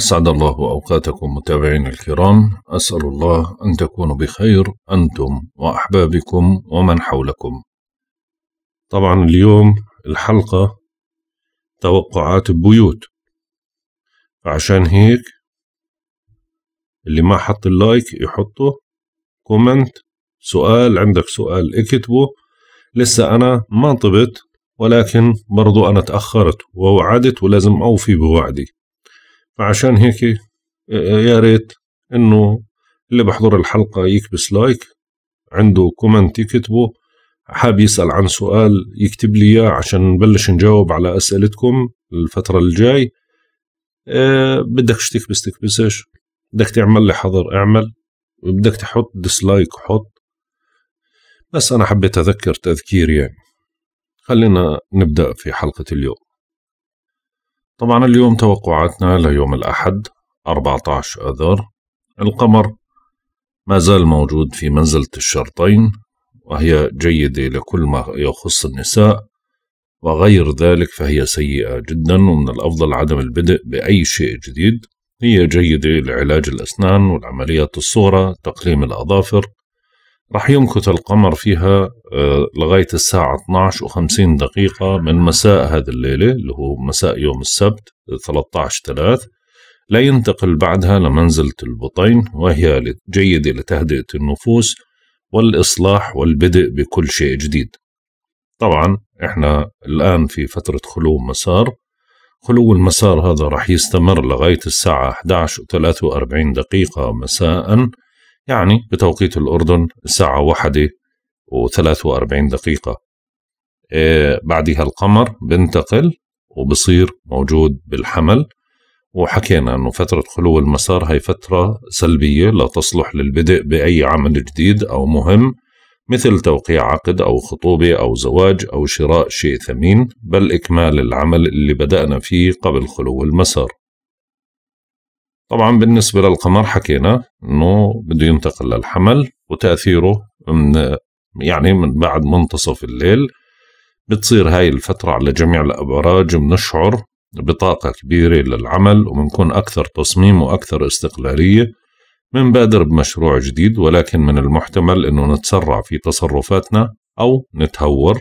أسعد الله أوقاتكم متابعين الكرام أسأل الله أن تكونوا بخير أنتم وأحبابكم ومن حولكم طبعا اليوم الحلقة توقعات البيوت عشان هيك اللي ما حط اللايك يحطه كومنت سؤال عندك سؤال اكتبه لسه أنا ما طبت ولكن برضو أنا تأخرت ووعدت ولازم أوفي بوعدي عشان هيك يا ريت انه اللي بحضر الحلقة يكبس لايك عنده كومنت يكتبه حاب يسأل عن سؤال يكتب لي إياه عشان نبلش نجاوب على أسئلتكم الفترة الجاي أه بدك تكبس تكبسش بدك تعمل لي حظر اعمل بدك تحط ديسلايك حط بس أنا حبيت أذكر تذكير يعني خلينا نبدأ في حلقة اليوم طبعا اليوم توقعاتنا ليوم الأحد 14 أذار القمر ما زال موجود في منزلة الشرطين وهي جيدة لكل ما يخص النساء وغير ذلك فهي سيئة جدا ومن الأفضل عدم البدء بأي شيء جديد هي جيدة لعلاج الأسنان والعمليات الصغرى تقليم الأظافر راح يمكث القمر فيها آه، لغاية الساعة 12 و50 دقيقة من مساء هذه الليلة اللي هو مساء يوم السبت 13 3 لا ينتقل بعدها لمنزلة البطين وهي جيدة لتهدئة النفوس والإصلاح والبدء بكل شيء جديد طبعا احنا الآن في فترة خلو مسار خلو المسار هذا راح يستمر لغاية الساعة 11 و43 دقيقة مساءً يعني بتوقيت الأردن الساعة واحدة وثلاث وأربعين دقيقة إيه، بعدها القمر بنتقل وبصير موجود بالحمل وحكينا أنه فترة خلو المسار هي فترة سلبية لا تصلح للبدء بأي عمل جديد أو مهم مثل توقيع عقد أو خطوبة أو زواج أو شراء شيء ثمين بل إكمال العمل اللي بدأنا فيه قبل خلو المسار طبعا بالنسبة للقمر حكينا انه بده ينتقل للحمل وتأثيره من يعني من بعد منتصف الليل بتصير هاي الفترة على جميع الأبراج بنشعر بطاقة كبيرة للعمل وبنكون أكثر تصميم وأكثر استقلالية بنبادر بمشروع جديد ولكن من المحتمل أنه نتسرع في تصرفاتنا أو نتهور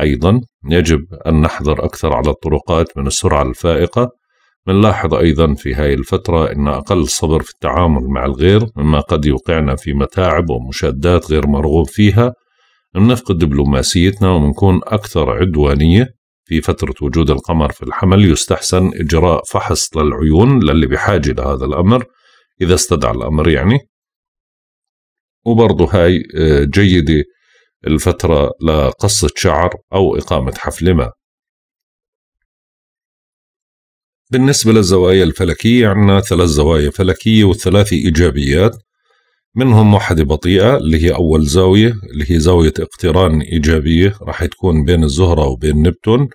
أيضا يجب أن نحذر أكثر على الطرقات من السرعة الفائقة بنلاحظ أيضا في هاي الفترة أن أقل صبر في التعامل مع الغير مما قد يوقعنا في متاعب ومشادات غير مرغوب فيها بنفقد دبلوماسيتنا وبنكون أكثر عدوانية في فترة وجود القمر في الحمل يستحسن إجراء فحص للعيون للي بحاجة لهذا الأمر إذا استدعى الأمر يعني وبرضه هاي آه، جيدة الفترة لقصة شعر أو إقامة حفلة ما بالنسبة للزوايا الفلكية عندنا ثلاث زوايا فلكية وثلاث إيجابيات منهم واحدة بطيئة اللي هي أول زاوية اللي هي زاوية اقتران إيجابية راح تكون بين الزهرة وبين نبتون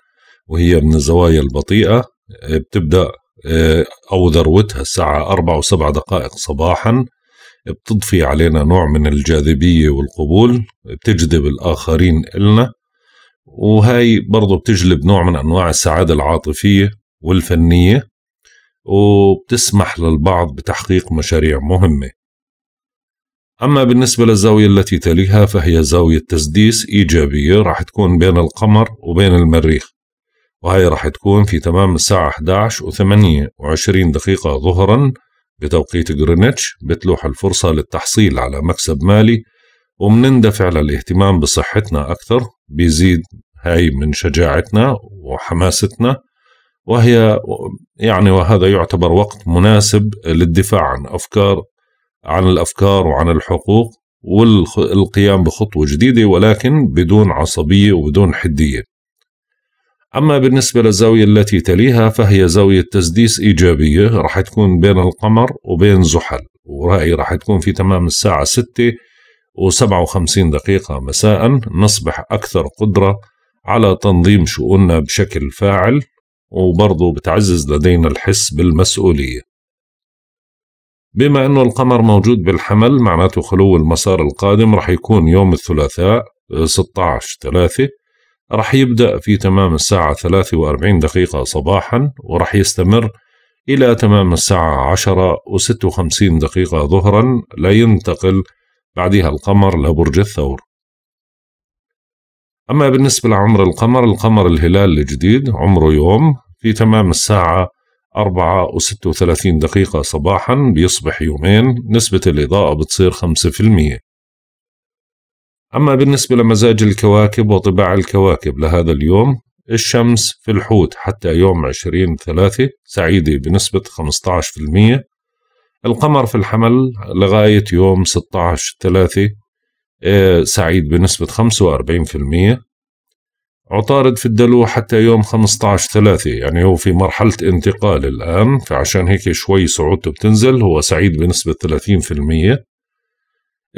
وهي من الزوايا البطيئة آه، بتبدأ آه، أو ذروتها الساعة أربعة وسبع دقائق صباحا بتضفي علينا نوع من الجاذبية والقبول بتجذب الآخرين إلنا وهي برضو بتجلب نوع من أنواع السعادة العاطفية والفنية وبتسمح للبعض بتحقيق مشاريع مهمة أما بالنسبة للزاوية التي تليها فهي زاوية تسديس إيجابية راح تكون بين القمر وبين المريخ وهي راح تكون في تمام الساعة 11 و 28 دقيقة ظهرا بتوقيت غرينتش بتلوح الفرصة للتحصيل على مكسب مالي ومنندفع للاهتمام بصحتنا أكثر بيزيد هاي من شجاعتنا وحماستنا وهي يعني وهذا يعتبر وقت مناسب للدفاع عن افكار عن الافكار وعن الحقوق والقيام بخطوه جديده ولكن بدون عصبيه وبدون حديه. اما بالنسبه للزاويه التي تليها فهي زاويه تسديس ايجابيه راح تكون بين القمر وبين زحل ورايي راح تكون في تمام الساعه 6 و57 دقيقه مساء نصبح اكثر قدره على تنظيم شؤوننا بشكل فاعل وبرضه بتعزز لدينا الحس بالمسؤولية بما أنه القمر موجود بالحمل معناته خلو المسار القادم رح يكون يوم الثلاثاء 16 آه، 3 رح يبدأ في تمام الساعة 43 دقيقة صباحا ورح يستمر إلى تمام الساعة 10 و56 دقيقة ظهرا لا ينتقل بعدها القمر لبرج الثور أما بالنسبة لعمر القمر القمر الهلال الجديد عمره يوم في تمام الساعة أربعة وستة وثلاثين دقيقة صباحا بيصبح يومين نسبة الإضاءة بتصير خمسة في المية أما بالنسبة لمزاج الكواكب وطباع الكواكب لهذا اليوم الشمس في الحوت حتى يوم عشرين ثلاثة سعيدة بنسبة خمسة عشر في المية القمر في الحمل لغاية يوم ستة عشر ثلاثة آه، سعيد بنسبة خمسة وأربعين في المية عطارد في الدلو حتى يوم 15 ثلاثة يعني هو في مرحلة انتقال الآن فعشان هيك شوي صعوبته بتنزل هو سعيد بنسبة 30%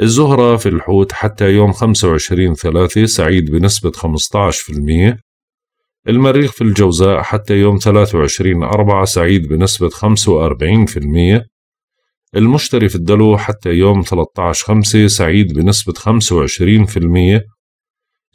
الزهرة في الحوت حتى يوم 25 ثلاثة سعيد بنسبة 15% المريخ في الجوزاء حتى يوم 23 أربعة سعيد بنسبة 45% المشتري في الدلو حتى يوم 13 خمسة سعيد بنسبة 25%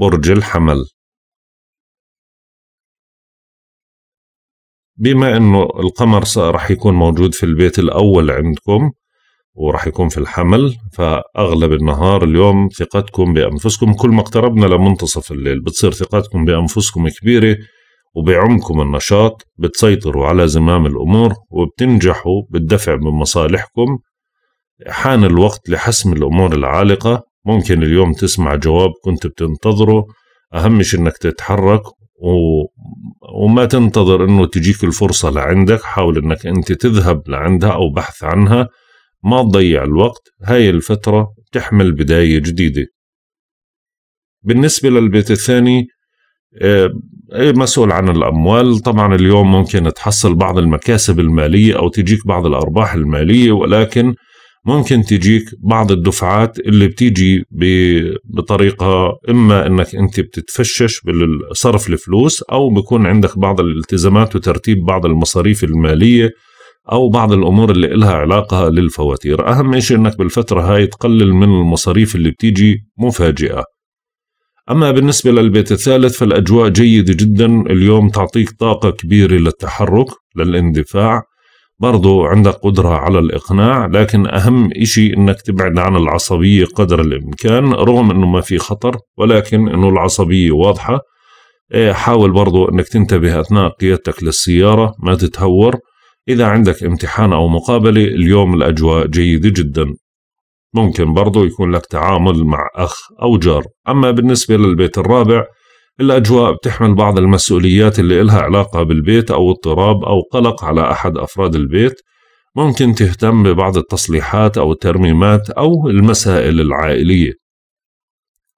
برج الحمل بما انه القمر راح يكون موجود في البيت الاول عندكم وراح يكون في الحمل فاغلب النهار اليوم ثقتكم بانفسكم كل ما اقتربنا لمنتصف الليل بتصير ثقتكم بانفسكم كبيره وبعمكم النشاط بتسيطروا على زمام الامور وبتنجحوا بالدفع بمصالحكم حان الوقت لحسم الامور العالقه ممكن اليوم تسمع جواب كنت بتنتظره أهمش إنك تتحرك و... وما تنتظر إنه تجيك الفرصة لعندك حاول إنك أنت تذهب لعندها أو بحث عنها ما تضيع الوقت هاي الفترة تحمل بداية جديدة بالنسبة للبيت الثاني آه، مسؤول عن الأموال طبعا اليوم ممكن تحصل بعض المكاسب المالية أو تجيك بعض الأرباح المالية ولكن ممكن تجيك بعض الدفعات اللي بتيجي بطريقة إما أنك أنت بتتفشش بصرف الفلوس أو بيكون عندك بعض الالتزامات وترتيب بعض المصاريف المالية أو بعض الأمور اللي إلها علاقة للفواتير أهم شيء أنك بالفترة هاي تقلل من المصاريف اللي بتيجي مفاجئة أما بالنسبة للبيت الثالث فالأجواء جيدة جدا اليوم تعطيك طاقة كبيرة للتحرك للاندفاع برضو عندك قدرة على الإقناع لكن أهم إشي أنك تبعد عن العصبية قدر الإمكان رغم أنه ما في خطر ولكن أنه العصبية واضحة إيه، حاول برضو أنك تنتبه أثناء قيادتك للسيارة ما تتهور إذا عندك امتحان أو مقابلة اليوم الأجواء جيدة جدا ممكن برضو يكون لك تعامل مع أخ أو جار أما بالنسبة للبيت الرابع الأجواء بتحمل بعض المسؤوليات اللي إلها علاقة بالبيت أو اضطراب أو قلق على أحد أفراد البيت ممكن تهتم ببعض التصليحات أو الترميمات أو المسائل العائلية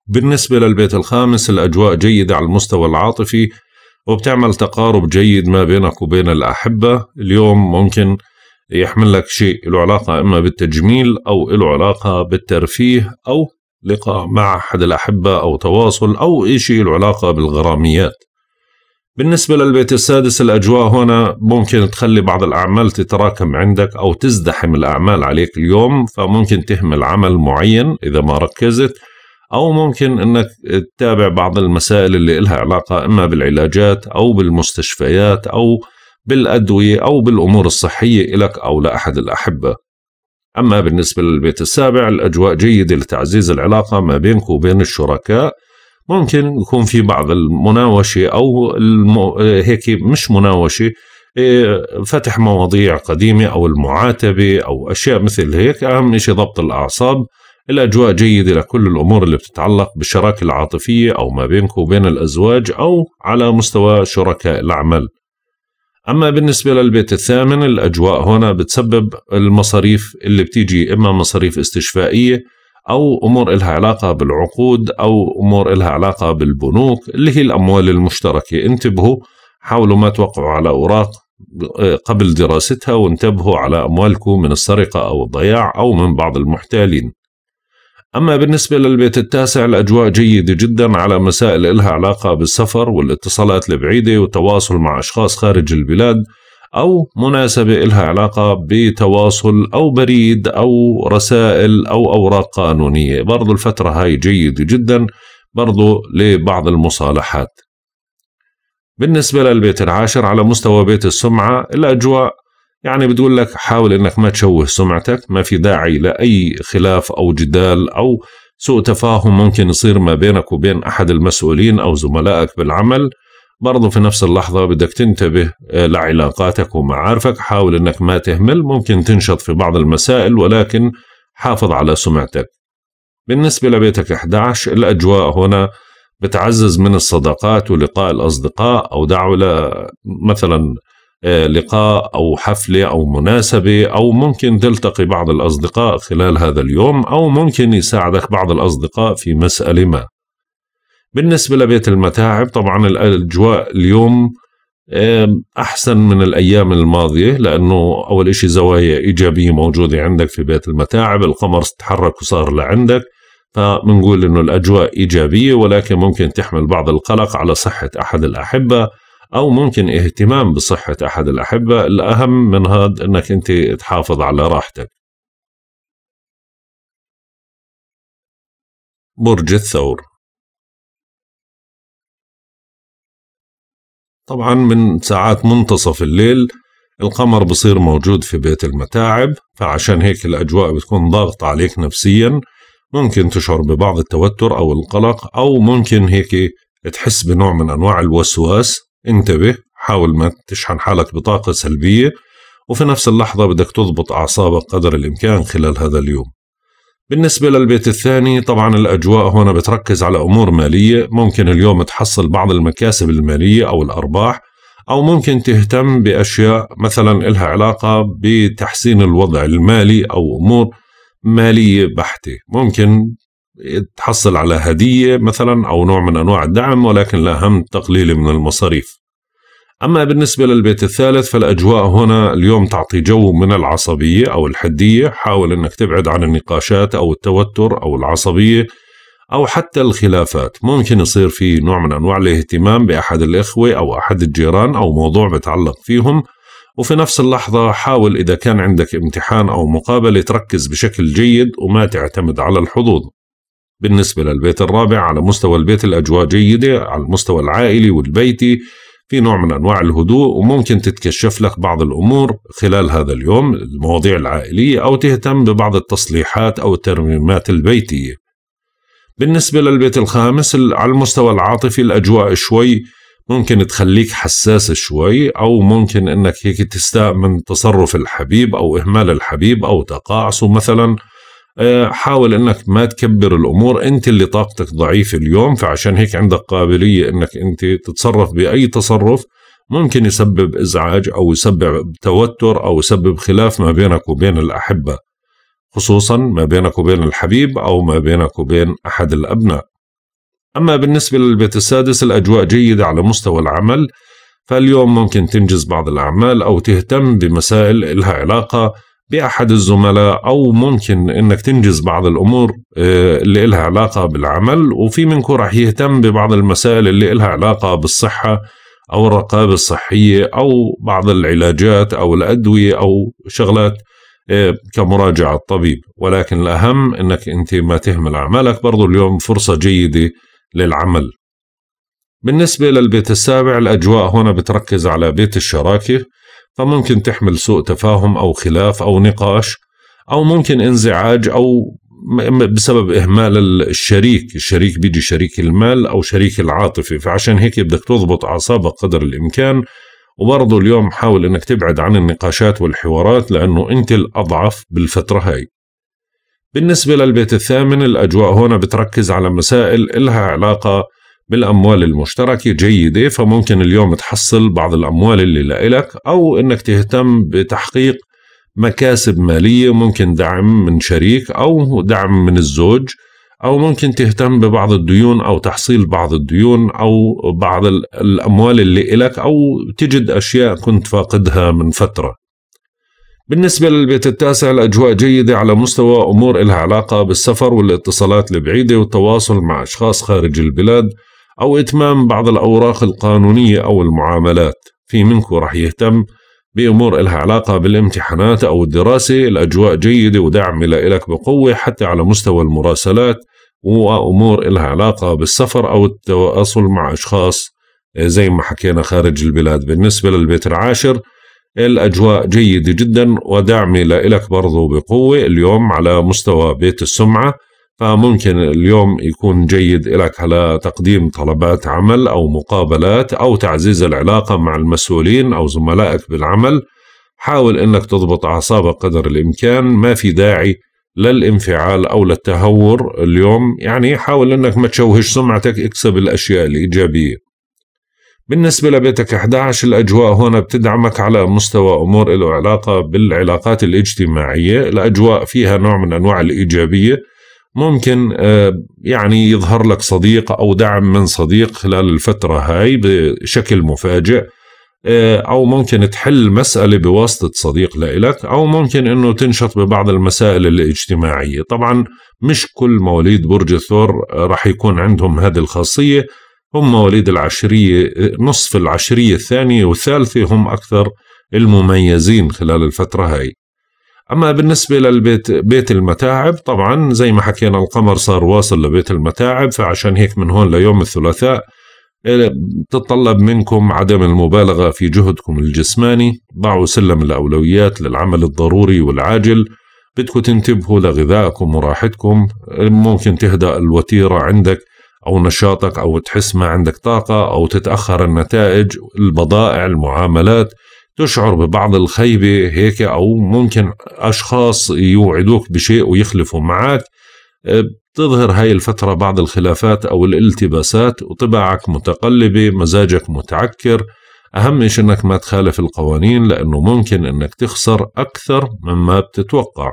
بالنسبة للبيت الخامس الأجواء جيدة على المستوى العاطفي وبتعمل تقارب جيد ما بينك وبين الأحبة اليوم ممكن يحمل لك شيء له علاقة إما بالتجميل أو له علاقة بالترفيه أو لقاء مع أحد الأحبة أو تواصل أو إشي له علاقة بالغراميات بالنسبة للبيت السادس الأجواء هنا ممكن تخلي بعض الأعمال تتراكم عندك أو تزدحم الأعمال عليك اليوم فممكن تهمل عمل معين إذا ما ركزت أو ممكن أنك تتابع بعض المسائل اللي إلها علاقة إما بالعلاجات أو بالمستشفيات أو بالأدوية أو بالأمور الصحية إلك أو لأحد الأحبة أما بالنسبة للبيت السابع الأجواء جيدة لتعزيز العلاقة ما بينك وبين الشركاء ممكن يكون في بعض المناوشة أو الم... هيك مش مناوشة إيه، فتح مواضيع قديمة أو المعاتبة أو أشياء مثل هيك أهم شيء ضبط الأعصاب الأجواء جيدة لكل الأمور اللي بتتعلق بالشراكة العاطفية أو ما بينك وبين الأزواج أو على مستوى شركاء العمل أما بالنسبة للبيت الثامن الأجواء هنا بتسبب المصاريف اللي بتيجي إما مصاريف استشفائية أو أمور إلها علاقة بالعقود أو أمور إلها علاقة بالبنوك اللي هي الأموال المشتركة انتبهوا حاولوا ما توقعوا على أوراق قبل دراستها وانتبهوا على أموالكم من السرقة أو الضياع أو من بعض المحتالين أما بالنسبة للبيت التاسع الأجواء جيدة جدا على مسائل إلها علاقة بالسفر والاتصالات البعيدة والتواصل مع أشخاص خارج البلاد أو مناسبة إلها علاقة بتواصل أو بريد أو رسائل أو أوراق قانونية برضو الفترة هاي جيدة جدا برضو لبعض المصالحات بالنسبة للبيت العاشر على مستوى بيت السمعة الأجواء يعني بتقول لك حاول انك ما تشوه سمعتك ما في داعي لاي خلاف او جدال او سوء تفاهم ممكن يصير ما بينك وبين احد المسؤولين او زملائك بالعمل برضو في نفس اللحظة بدك تنتبه آه، لعلاقاتك ومعارفك حاول أنك ما تهمل ممكن تنشط في بعض المسائل ولكن حافظ على سمعتك بالنسبة لبيتك 11 الأجواء هنا بتعزز من الصداقات ولقاء الأصدقاء أو دعوة مثلا آه، لقاء او حفله او مناسبه او ممكن تلتقي بعض الاصدقاء خلال هذا اليوم او ممكن يساعدك بعض الاصدقاء في مساله ما. بالنسبه لبيت المتاعب طبعا الاجواء اليوم احسن من الايام الماضيه لانه اول شيء زوايا ايجابيه موجوده عندك في بيت المتاعب، القمر تحرك وصار لعندك فبنقول انه الاجواء ايجابيه ولكن ممكن تحمل بعض القلق على صحه احد الاحبه أو ممكن اهتمام بصحة أحد الأحبة الأهم من هذا أنك أنت تحافظ على راحتك برج الثور طبعا من ساعات منتصف الليل القمر بصير موجود في بيت المتاعب فعشان هيك الأجواء بتكون ضاغطة عليك نفسيا ممكن تشعر ببعض التوتر أو القلق أو ممكن هيك تحس بنوع من أنواع الوسواس انتبه حاول ما تشحن حالك بطاقة سلبية وفي نفس اللحظة بدك تضبط أعصابك قدر الإمكان خلال هذا اليوم بالنسبة للبيت الثاني طبعا الأجواء هنا بتركز على أمور مالية ممكن اليوم تحصل بعض المكاسب المالية أو الأرباح أو ممكن تهتم بأشياء مثلا إلها علاقة بتحسين الوضع المالي أو أمور مالية بحتة ممكن تحصل على هدية مثلا أو نوع من أنواع الدعم ولكن الأهم تقليل من المصاريف أما بالنسبة للبيت الثالث فالأجواء هنا اليوم تعطي جو من العصبية أو الحدية حاول أنك تبعد عن النقاشات أو التوتر أو العصبية أو حتى الخلافات ممكن يصير في نوع من أنواع الاهتمام بأحد الإخوة أو أحد الجيران أو موضوع متعلق فيهم وفي نفس اللحظة حاول إذا كان عندك امتحان أو مقابلة تركز بشكل جيد وما تعتمد على الحظوظ بالنسبة للبيت الرابع على مستوى البيت الأجواء جيدة على المستوى العائلي والبيتي في نوع من أنواع الهدوء وممكن تتكشف لك بعض الأمور خلال هذا اليوم المواضيع العائلية أو تهتم ببعض التصليحات أو الترميمات البيتية بالنسبة للبيت الخامس على المستوى العاطفي الأجواء شوي ممكن تخليك حساس شوي أو ممكن أنك هيك تستاء من تصرف الحبيب أو إهمال الحبيب أو تقاعسه مثلاً آه، حاول انك ما تكبر الامور انت اللي طاقتك ضعيفه اليوم فعشان هيك عندك قابليه انك انت تتصرف باي تصرف ممكن يسبب ازعاج او يسبب توتر او يسبب خلاف ما بينك وبين الاحبه خصوصا ما بينك وبين الحبيب او ما بينك وبين احد الابناء اما بالنسبه للبيت السادس الاجواء جيده على مستوى العمل فاليوم ممكن تنجز بعض الاعمال او تهتم بمسائل لها علاقه باحد الزملاء او ممكن انك تنجز بعض الامور آه، اللي لها علاقه بالعمل وفي منكم راح يهتم ببعض المسائل اللي لها علاقه بالصحه او الرقابه الصحيه او بعض العلاجات او الادويه او شغلات آه، كمراجعه الطبيب ولكن الاهم انك انت ما تهمل اعمالك برضو اليوم فرصه جيده للعمل بالنسبه للبيت السابع الاجواء هنا بتركز على بيت الشراكه فممكن تحمل سوء تفاهم أو خلاف أو نقاش أو ممكن انزعاج أو بسبب إهمال الشريك الشريك بيجي شريك المال أو شريك العاطفي فعشان هيك بدك تضبط أعصابك قدر الإمكان وبرضه اليوم حاول انك تبعد عن النقاشات والحوارات لانه انت الاضعف بالفتره هاي بالنسبة للبيت الثامن الأجواء هنا بتركز على مسائل إلها علاقة بالاموال المشتركه جيده فممكن اليوم تحصل بعض الاموال اللي لإلك او انك تهتم بتحقيق مكاسب ماليه ممكن دعم من شريك او دعم من الزوج او ممكن تهتم ببعض الديون او تحصيل بعض الديون او بعض الاموال اللي إلك او تجد اشياء كنت فاقدها من فتره بالنسبة للبيت التاسع الأجواء جيدة على مستوى أمور إلها علاقة بالسفر والاتصالات البعيدة والتواصل مع أشخاص خارج البلاد أو إتمام بعض الأوراق القانونية أو المعاملات في منكم رح يهتم بأمور إلها علاقة بالامتحانات أو الدراسة الأجواء جيدة ودعم لإلك بقوة حتى على مستوى المراسلات وأمور إلها علاقة بالسفر أو التواصل مع أشخاص زي ما حكينا خارج البلاد بالنسبة للبيت العاشر الأجواء جيدة جدا ودعمي لإلك برضو بقوة اليوم على مستوى بيت السمعة فممكن اليوم يكون جيد لك على تقديم طلبات عمل أو مقابلات أو تعزيز العلاقة مع المسؤولين أو زملائك بالعمل حاول أنك تضبط أعصابك قدر الإمكان ما في داعي للانفعال أو للتهور اليوم يعني حاول أنك ما تشوهش سمعتك اكسب الأشياء الإيجابية بالنسبة لبيتك 11 الأجواء هنا بتدعمك على مستوى أمور له علاقة بالعلاقات الاجتماعية الأجواء فيها نوع من أنواع الإيجابية ممكن آه، يعني يظهر لك صديق او دعم من صديق خلال الفتره هاي بشكل مفاجئ آه، او ممكن تحل مساله بواسطه صديق لإلك او ممكن انه تنشط ببعض المسائل الاجتماعيه طبعا مش كل مواليد برج الثور آه، رح يكون عندهم هذه الخاصيه هم مواليد العشريه نصف العشريه الثانيه والثالثه هم اكثر المميزين خلال الفتره هاي اما بالنسبه للبيت بيت المتاعب طبعا زي ما حكينا القمر صار واصل لبيت المتاعب فعشان هيك من هون ليوم الثلاثاء إيه، تتطلب منكم عدم المبالغه في جهدكم الجسماني ضعوا سلم الاولويات للعمل الضروري والعاجل بدكم تنتبهوا لغذائكم وراحتكم ممكن تهدأ الوتيره عندك أو نشاطك أو تحس ما عندك طاقة أو تتأخر النتائج البضائع المعاملات تشعر ببعض الخيبة هيك أو ممكن أشخاص يوعدوك بشيء ويخلفوا معك آه، بتظهر هاي الفترة بعض الخلافات أو الالتباسات وطباعك متقلبة مزاجك متعكر أهم شيء أنك ما تخالف القوانين لأنه ممكن أنك تخسر أكثر مما بتتوقع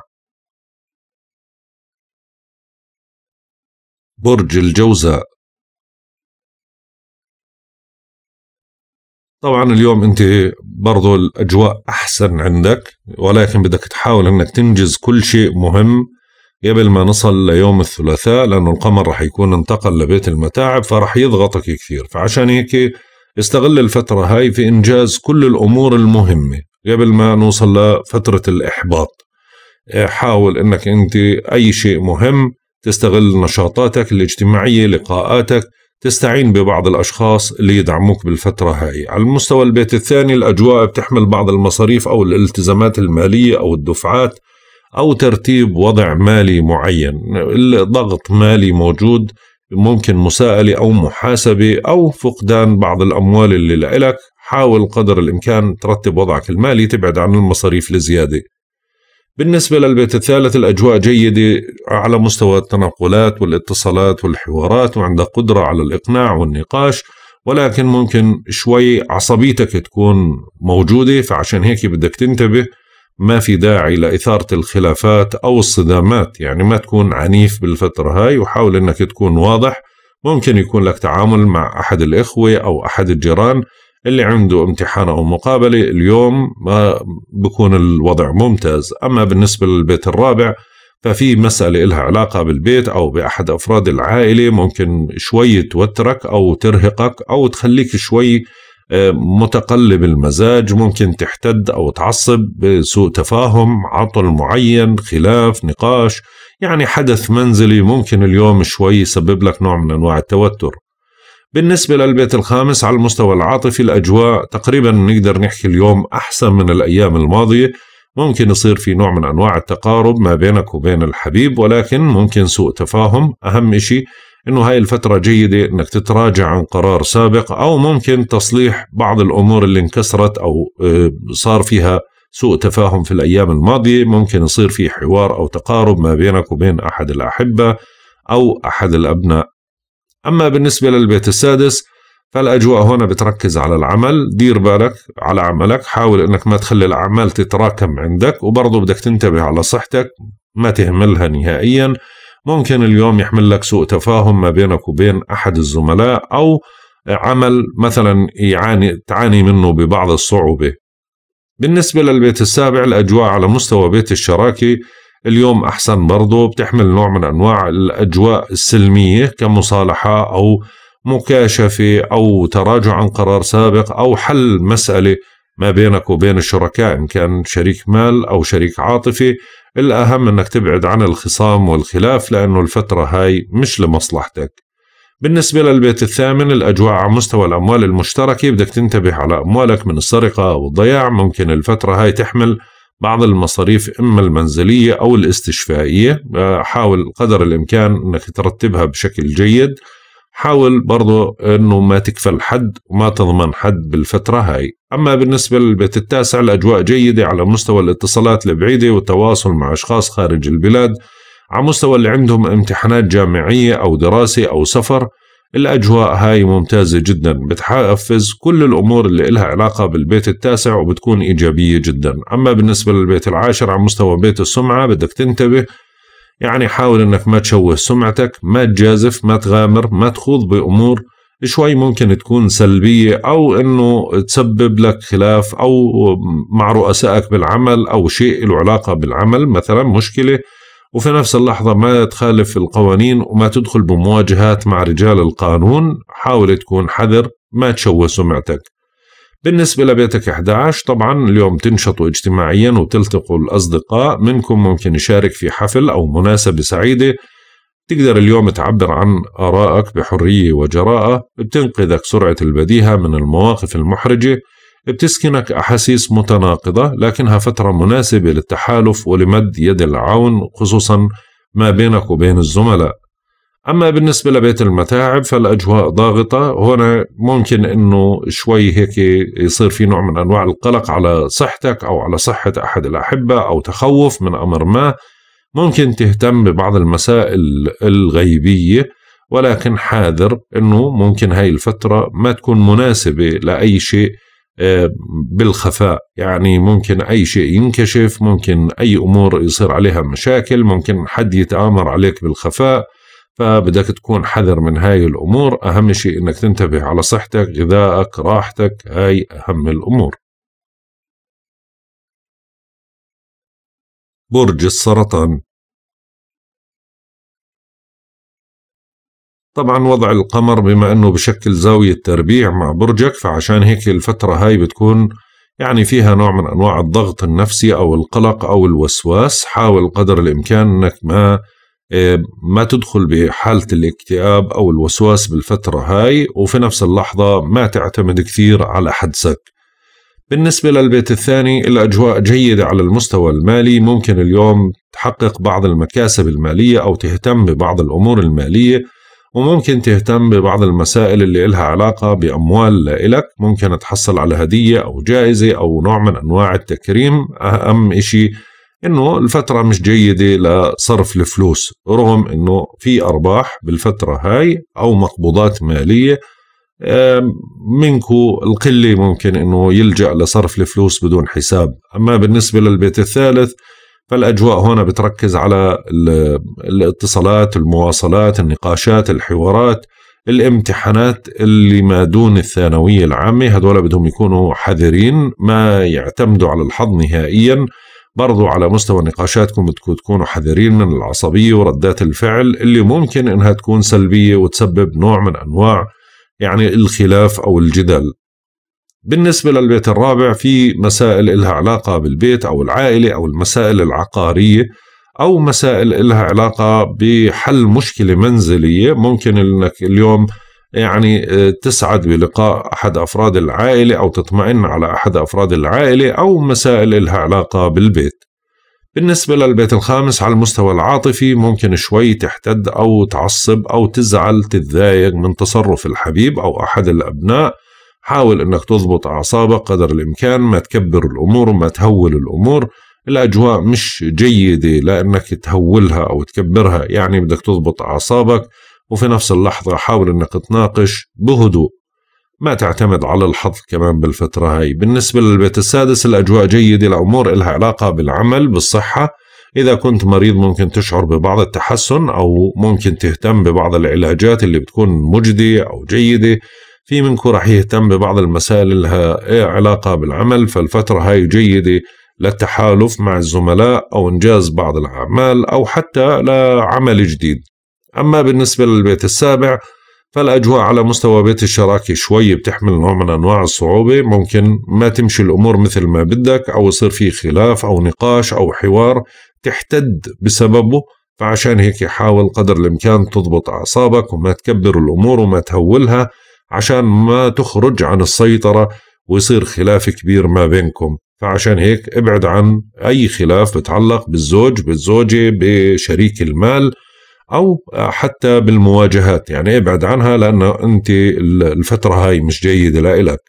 برج الجوزاء طبعا اليوم انت برضو الاجواء احسن عندك ولكن بدك تحاول انك تنجز كل شيء مهم قبل ما نصل ليوم الثلاثاء لانه القمر رح يكون انتقل لبيت المتاعب فرح يضغطك كثير فعشان هيك استغل الفترة هاي في انجاز كل الامور المهمة قبل ما نوصل لفترة الاحباط حاول انك انت اي شيء مهم تستغل نشاطاتك الاجتماعية لقاءاتك تستعين ببعض الأشخاص ليدعموك بالفترة هاي على المستوى البيت الثاني الأجواء بتحمل بعض المصاريف أو الالتزامات المالية أو الدفعات أو ترتيب وضع مالي معين الضغط مالي موجود ممكن مساءلة أو محاسبة أو فقدان بعض الأموال اللي لإلك حاول قدر الإمكان ترتب وضعك المالي تبعد عن المصاريف الزيادة بالنسبة للبيت الثالث الأجواء جيدة على مستوى التنقلات والاتصالات والحوارات وعندها قدرة على الإقناع والنقاش ولكن ممكن شوي عصبيتك تكون موجودة فعشان هيك بدك تنتبه ما في داعي لإثارة الخلافات أو الصدامات يعني ما تكون عنيف بالفترة هاي وحاول أنك تكون واضح ممكن يكون لك تعامل مع أحد الإخوة أو أحد الجيران اللي عنده امتحان او مقابله اليوم ما بكون الوضع ممتاز اما بالنسبه للبيت الرابع ففي مسألة إلها علاقة بالبيت أو بأحد أفراد العائلة ممكن شوي توترك أو ترهقك أو تخليك شوي آه، متقلب المزاج ممكن تحتد أو تعصب بسوء تفاهم عطل معين خلاف نقاش يعني حدث منزلي ممكن اليوم شوي يسبب لك نوع من أنواع التوتر بالنسبة للبيت الخامس على المستوى العاطفي الأجواء تقريبا نقدر نحكي اليوم أحسن من الأيام الماضية ممكن يصير في نوع من أنواع التقارب ما بينك وبين الحبيب ولكن ممكن سوء تفاهم أهم إشي أنه هاي الفترة جيدة أنك تتراجع عن قرار سابق أو ممكن تصليح بعض الأمور اللي انكسرت أو آه، صار فيها سوء تفاهم في الأيام الماضية ممكن يصير في حوار أو تقارب ما بينك وبين أحد الأحبة أو أحد الأبناء أما بالنسبة للبيت السادس فالأجواء هنا بتركز على العمل دير بالك على عملك حاول أنك ما تخلي الأعمال تتراكم عندك وبرضه بدك تنتبه على صحتك ما تهملها نهائيا ممكن اليوم يحمل لك سوء تفاهم ما بينك وبين أحد الزملاء أو عمل مثلا يعاني تعاني منه ببعض الصعوبة بالنسبة للبيت السابع الأجواء على مستوى بيت الشراكة اليوم أحسن برضه بتحمل نوع من أنواع الأجواء السلمية كمصالحة أو مكاشفة أو تراجع عن قرار سابق أو حل مسألة ما بينك وبين الشركاء إن كان شريك مال أو شريك عاطفي الأهم أنك تبعد عن الخصام والخلاف لأنه الفترة هاي مش لمصلحتك بالنسبة للبيت الثامن الأجواء على مستوى الأموال المشتركة بدك تنتبه على أموالك من السرقة والضياع ممكن الفترة هاي تحمل بعض المصاريف إما المنزلية أو الاستشفائية آه، حاول قدر الإمكان أنك ترتبها بشكل جيد حاول برضو أنه ما تكفل حد وما تضمن حد بالفترة هاي أما بالنسبة للبيت التاسع الأجواء جيدة على مستوى الاتصالات البعيدة والتواصل مع أشخاص خارج البلاد على مستوى اللي عندهم امتحانات جامعية أو دراسة أو سفر الأجواء هاي ممتازة جدا بتحفز كل الأمور اللي إلها علاقة بالبيت التاسع وبتكون إيجابية جدا أما بالنسبة للبيت العاشر على مستوى بيت السمعة بدك تنتبه يعني حاول أنك ما تشوه سمعتك ما تجازف ما تغامر ما تخوض بأمور شوي ممكن تكون سلبية أو أنه تسبب لك خلاف أو مع رؤسائك بالعمل أو شيء له علاقة بالعمل مثلا مشكلة وفي نفس اللحظة ما تخالف القوانين وما تدخل بمواجهات مع رجال القانون حاول تكون حذر ما تشوه سمعتك بالنسبة لبيتك 11 طبعا اليوم تنشطوا اجتماعيا وتلتقوا الأصدقاء منكم ممكن يشارك في حفل أو مناسبة سعيدة تقدر اليوم تعبر عن آرائك بحرية وجراءة بتنقذك سرعة البديهة من المواقف المحرجة بتسكنك أحاسيس متناقضة لكنها فترة مناسبة للتحالف ولمد يد العون خصوصا ما بينك وبين الزملاء أما بالنسبة لبيت المتاعب فالأجواء ضاغطة هنا ممكن أنه شوي هيك يصير في نوع من أنواع القلق على صحتك أو على صحة أحد الأحبة أو تخوف من أمر ما ممكن تهتم ببعض المسائل الغيبية ولكن حاذر أنه ممكن هاي الفترة ما تكون مناسبة لأي شيء بالخفاء يعني ممكن أي شيء ينكشف ممكن أي أمور يصير عليها مشاكل ممكن حد يتآمر عليك بالخفاء فبدك تكون حذر من هاي الأمور أهم شيء أنك تنتبه على صحتك غذائك راحتك هاي أهم الأمور برج السرطان طبعا وضع القمر بما انه بشكل زاوية تربيع مع برجك فعشان هيك الفترة هاي بتكون يعني فيها نوع من انواع الضغط النفسي او القلق او الوسواس حاول قدر الامكان انك ما إيه، ما تدخل بحالة الاكتئاب أو الوسواس بالفترة هاي وفي نفس اللحظة ما تعتمد كثير على حدسك بالنسبة للبيت الثاني الأجواء جيدة على المستوى المالي ممكن اليوم تحقق بعض المكاسب المالية أو تهتم ببعض الأمور المالية وممكن تهتم ببعض المسائل اللي إلها علاقة بأموال لإلك ممكن تحصل على هدية أو جائزة أو نوع من أنواع التكريم أهم إشي إنه الفترة مش جيدة لصرف الفلوس رغم إنه في أرباح بالفترة هاي أو مقبوضات مالية منكو القلة ممكن إنه يلجأ لصرف الفلوس بدون حساب أما بالنسبة للبيت الثالث فالاجواء هنا بتركز على الاتصالات المواصلات النقاشات الحوارات الامتحانات اللي ما دون الثانويه العامه هذول بدهم يكونوا حذرين ما يعتمدوا على الحظ نهائيا برضو على مستوى نقاشاتكم بدكم تكونوا حذرين من العصبيه وردات الفعل اللي ممكن انها تكون سلبيه وتسبب نوع من انواع يعني الخلاف او الجدل بالنسبة للبيت الرابع في مسائل إلها علاقة بالبيت أو العائلة أو المسائل العقارية أو مسائل إلها علاقة بحل مشكلة منزلية ممكن أنك اليوم يعني آه، تسعد بلقاء أحد أفراد العائلة أو تطمئن على أحد أفراد العائلة أو مسائل إلها علاقة بالبيت بالنسبة للبيت الخامس على المستوى العاطفي ممكن شوي تحتد أو تعصب أو تزعل تتضايق من تصرف الحبيب أو أحد الأبناء حاول انك تضبط اعصابك قدر الامكان ما تكبر الامور وما تهول الامور الاجواء مش جيده لانك تهولها او تكبرها يعني بدك تضبط اعصابك وفي نفس اللحظه حاول انك تناقش بهدوء ما تعتمد على الحظ كمان بالفترة هاي بالنسبة للبيت السادس الأجواء جيدة الامور إلها علاقة بالعمل بالصحة إذا كنت مريض ممكن تشعر ببعض التحسن أو ممكن تهتم ببعض العلاجات اللي بتكون مجدية أو جيدة في منكم راح يهتم ببعض المسائل لها إيه علاقة بالعمل فالفترة هاي جيدة للتحالف مع الزملاء أو إنجاز بعض الأعمال أو حتى لعمل جديد أما بالنسبة للبيت السابع فالأجواء على مستوى بيت الشراكة شوي بتحمل نوع من أنواع الصعوبة ممكن ما تمشي الأمور مثل ما بدك أو يصير في خلاف أو نقاش أو حوار تحتد بسببه فعشان هيك حاول قدر الإمكان تضبط أعصابك وما تكبر الأمور وما تهولها عشان ما تخرج عن السيطرة ويصير خلاف كبير ما بينكم فعشان هيك ابعد عن أي خلاف بتعلق بالزوج بالزوجة بشريك المال أو حتى بالمواجهات يعني ابعد عنها لأنه أنت الفترة هاي مش جيدة لإلك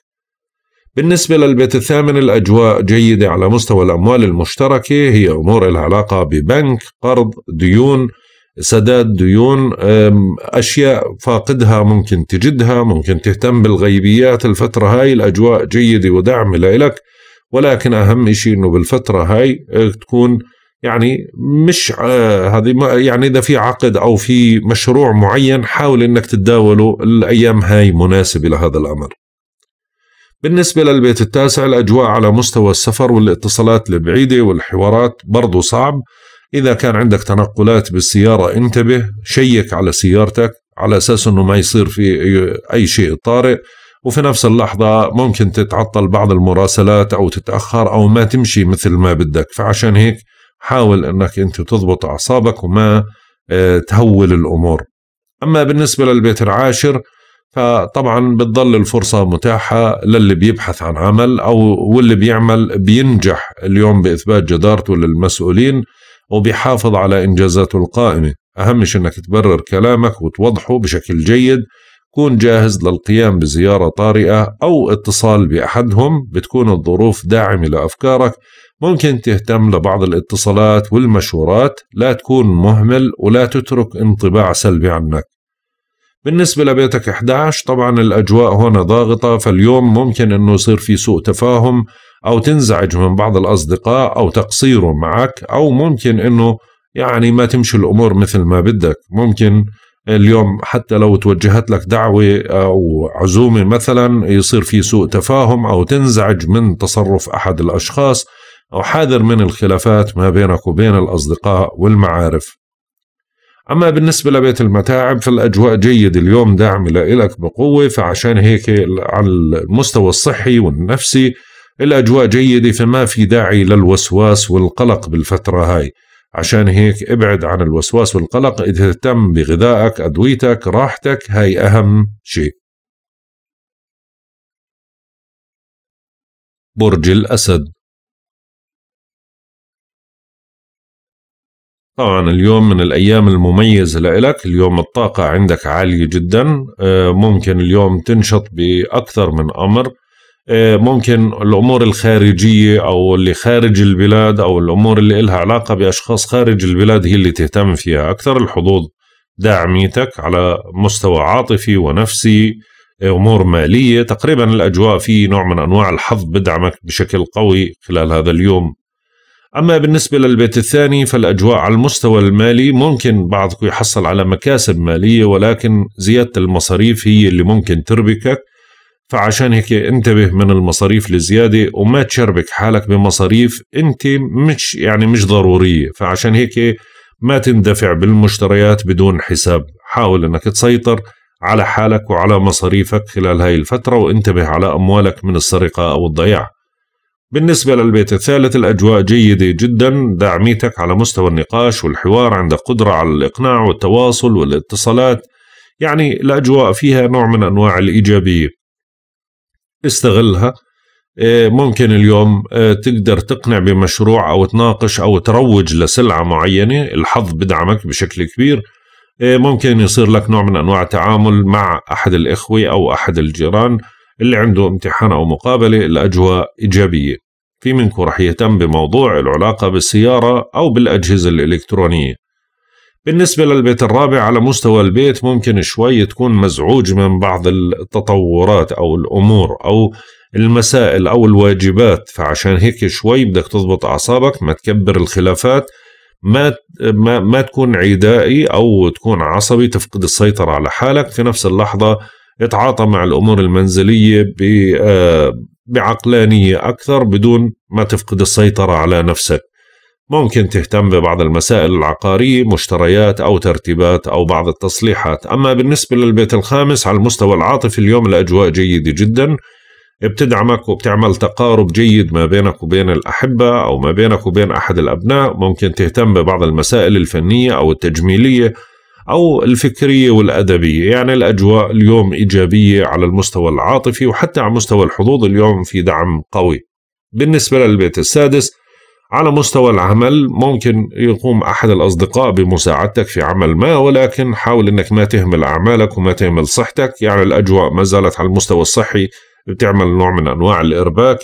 بالنسبة للبيت الثامن الأجواء جيدة على مستوى الأموال المشتركة هي أمور العلاقة ببنك قرض ديون سداد ديون أشياء فاقدها ممكن تجدها ممكن تهتم بالغيبيات الفترة هاي الأجواء جيدة ودعم لإلك ولكن أهم شيء أنه بالفترة هاي آه، تكون يعني مش آه، هذه يعني إذا في عقد أو في مشروع معين حاول أنك تتداوله الأيام هاي مناسبة لهذا الأمر بالنسبة للبيت التاسع الأجواء على مستوى السفر والاتصالات البعيدة والحوارات برضو صعب إذا كان عندك تنقلات بالسيارة انتبه شيك على سيارتك على أساس أنه ما يصير في أي شيء طارئ وفي نفس اللحظة ممكن تتعطل بعض المراسلات أو تتأخر أو ما تمشي مثل ما بدك فعشان هيك حاول أنك أنت تضبط أعصابك وما آه، تهول الأمور أما بالنسبة للبيت العاشر فطبعا بتضل الفرصة متاحة للي بيبحث عن عمل أو واللي بيعمل بينجح اليوم بإثبات جدارته للمسؤولين وبيحافظ على إنجازاته القائمة أهم شيء أنك تبرر كلامك وتوضحه بشكل جيد كون جاهز للقيام بزيارة طارئة أو اتصال بأحدهم بتكون الظروف داعمة لأفكارك ممكن تهتم لبعض الاتصالات والمشورات لا تكون مهمل ولا تترك انطباع سلبي عنك بالنسبة لبيتك 11 طبعا الأجواء هنا ضاغطة فاليوم ممكن أنه يصير في سوء تفاهم أو تنزعج من بعض الأصدقاء أو تقصيره معك أو ممكن أنه يعني ما تمشي الأمور مثل ما بدك ممكن اليوم حتى لو توجهت لك دعوة أو عزومة مثلا يصير في سوء تفاهم أو تنزعج من تصرف أحد الأشخاص أو حاذر من الخلافات ما بينك وبين الأصدقاء والمعارف أما بالنسبة لبيت المتاعب فالأجواء جيد اليوم داعمة لك بقوة فعشان هيك على المستوى الصحي والنفسي الأجواء جيدة فما في داعي للوسواس والقلق بالفترة هاي عشان هيك ابعد عن الوسواس والقلق اهتم بغذائك أدويتك راحتك هاي أهم شيء برج الأسد طبعا اليوم من الأيام المميزة لإلك اليوم الطاقة عندك عالية جدا آه، ممكن اليوم تنشط بأكثر من أمر آه، ممكن الأمور الخارجية أو اللي خارج البلاد أو الأمور اللي إلها علاقة بأشخاص خارج البلاد هي اللي تهتم فيها أكثر الحظوظ داعميتك على مستوى عاطفي ونفسي آه، امور ماليه تقريبا الاجواء في نوع من انواع الحظ بدعمك بشكل قوي خلال هذا اليوم أما بالنسبة للبيت الثاني فالأجواء على المستوى المالي ممكن بعضكم يحصل على مكاسب مالية ولكن زيادة المصاريف هي اللي ممكن تربكك فعشان هيك انتبه من المصاريف الزيادة وما تشربك حالك بمصاريف انت مش يعني مش ضرورية فعشان هيك ما تندفع بالمشتريات بدون حساب حاول انك تسيطر على حالك وعلى مصاريفك خلال هاي الفترة وانتبه على أموالك من السرقة أو الضياع بالنسبة للبيت الثالث الأجواء جيدة جدا داعميتك على مستوى النقاش والحوار عندك قدرة على الإقناع والتواصل والاتصالات يعني الأجواء فيها نوع من أنواع الإيجابية استغلها إيه، ممكن اليوم إيه، تقدر تقنع بمشروع أو تناقش أو تروج لسلعة معينة الحظ بدعمك بشكل كبير إيه، ممكن يصير لك نوع من أنواع التعامل مع أحد الإخوة أو أحد الجيران اللي عنده امتحان أو مقابلة الأجواء إيجابية في منكم رح يهتم بموضوع العلاقة بالسيارة أو بالأجهزة الإلكترونية بالنسبة للبيت الرابع على مستوى البيت ممكن شوي تكون مزعوج من بعض التطورات أو الأمور أو المسائل أو الواجبات فعشان هيك شوي بدك تضبط أعصابك ما تكبر الخلافات ما ما ما تكون عدائي او تكون عصبي تفقد السيطره على حالك في نفس اللحظه يتعاطى مع الامور المنزليه آه، بعقلانيه اكثر بدون ما تفقد السيطره على نفسك. ممكن تهتم ببعض المسائل العقاريه، مشتريات او ترتيبات او بعض التصليحات، اما بالنسبه للبيت الخامس على المستوى العاطفي اليوم الاجواء جيده جدا. بتدعمك وبتعمل تقارب جيد ما بينك وبين الأحبة أو ما بينك وبين أحد الأبناء ممكن تهتم ببعض المسائل الفنية أو التجميلية أو الفكرية والأدبية يعني الأجواء اليوم إيجابية على المستوى العاطفي وحتى على مستوى الحظوظ اليوم في دعم قوي بالنسبة للبيت السادس على مستوى العمل ممكن يقوم أحد الأصدقاء بمساعدتك في عمل ما ولكن حاول أنك ما تهمل أعمالك وما تهمل صحتك يعني الأجواء ما زالت على المستوى الصحي بتعمل نوع من أنواع الإرباك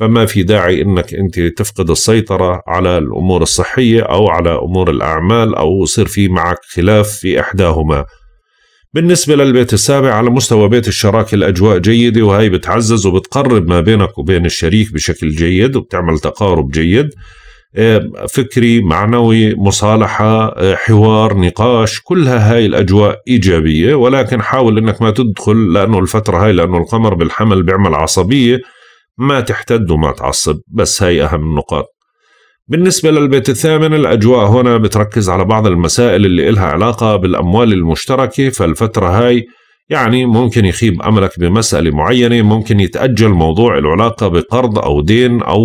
فما في داعي انك انت تفقد السيطره على الامور الصحيه او على امور الاعمال او يصير في معك خلاف في احداهما. بالنسبه للبيت السابع على مستوى بيت الشراكه الاجواء جيده وهي بتعزز وبتقرب ما بينك وبين الشريك بشكل جيد وبتعمل تقارب جيد. آه، فكري معنوي مصالحة آه، حوار نقاش كلها هاي الأجواء إيجابية ولكن حاول أنك ما تدخل لأنه الفترة هاي لأنه القمر بالحمل بيعمل عصبية ما تحتد وما تعصب بس هاي أهم النقاط بالنسبة للبيت الثامن الأجواء هنا بتركز على بعض المسائل اللي إلها علاقة بالأموال المشتركة فالفترة هاي يعني ممكن يخيب أملك بمسألة معينة ممكن يتأجل موضوع العلاقة بقرض أو دين أو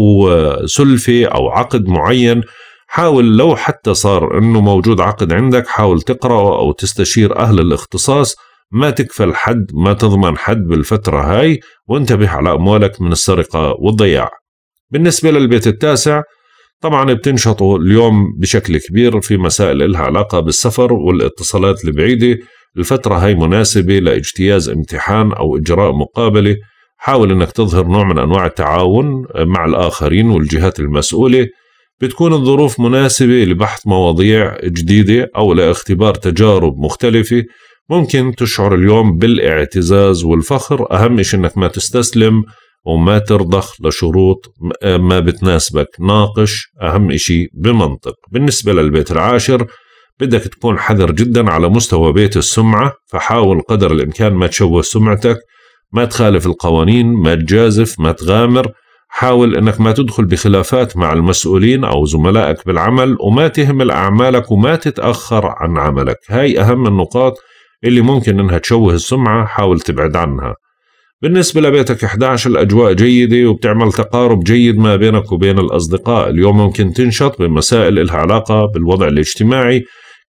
سلفة أو عقد معين حاول لو حتى صار أنه موجود عقد عندك حاول تقرأه أو تستشير أهل الاختصاص ما تكفل حد ما تضمن حد بالفترة هاي وانتبه على أموالك من السرقة والضياع بالنسبة للبيت التاسع طبعا بتنشطوا اليوم بشكل كبير في مسائل لها علاقة بالسفر والاتصالات البعيدة الفترة هاي مناسبة لاجتياز امتحان أو إجراء مقابلة حاول أنك تظهر نوع من أنواع التعاون مع الآخرين والجهات المسؤولة بتكون الظروف مناسبة لبحث مواضيع جديدة أو لاختبار تجارب مختلفة ممكن تشعر اليوم بالاعتزاز والفخر أهم شيء أنك ما تستسلم وما ترضخ لشروط ما بتناسبك ناقش أهم شيء بمنطق بالنسبة للبيت العاشر بدك تكون حذر جدا على مستوى بيت السمعة فحاول قدر الإمكان ما تشوه سمعتك ما تخالف القوانين ما تجازف ما تغامر حاول أنك ما تدخل بخلافات مع المسؤولين أو زملائك بالعمل وما تهمل أعمالك وما تتأخر عن عملك هاي أهم النقاط اللي ممكن إنها تشوه السمعة حاول تبعد عنها بالنسبة لبيتك 11 الأجواء جيدة وبتعمل تقارب جيد ما بينك وبين الأصدقاء اليوم ممكن تنشط بمسائل إلها علاقة بالوضع الاجتماعي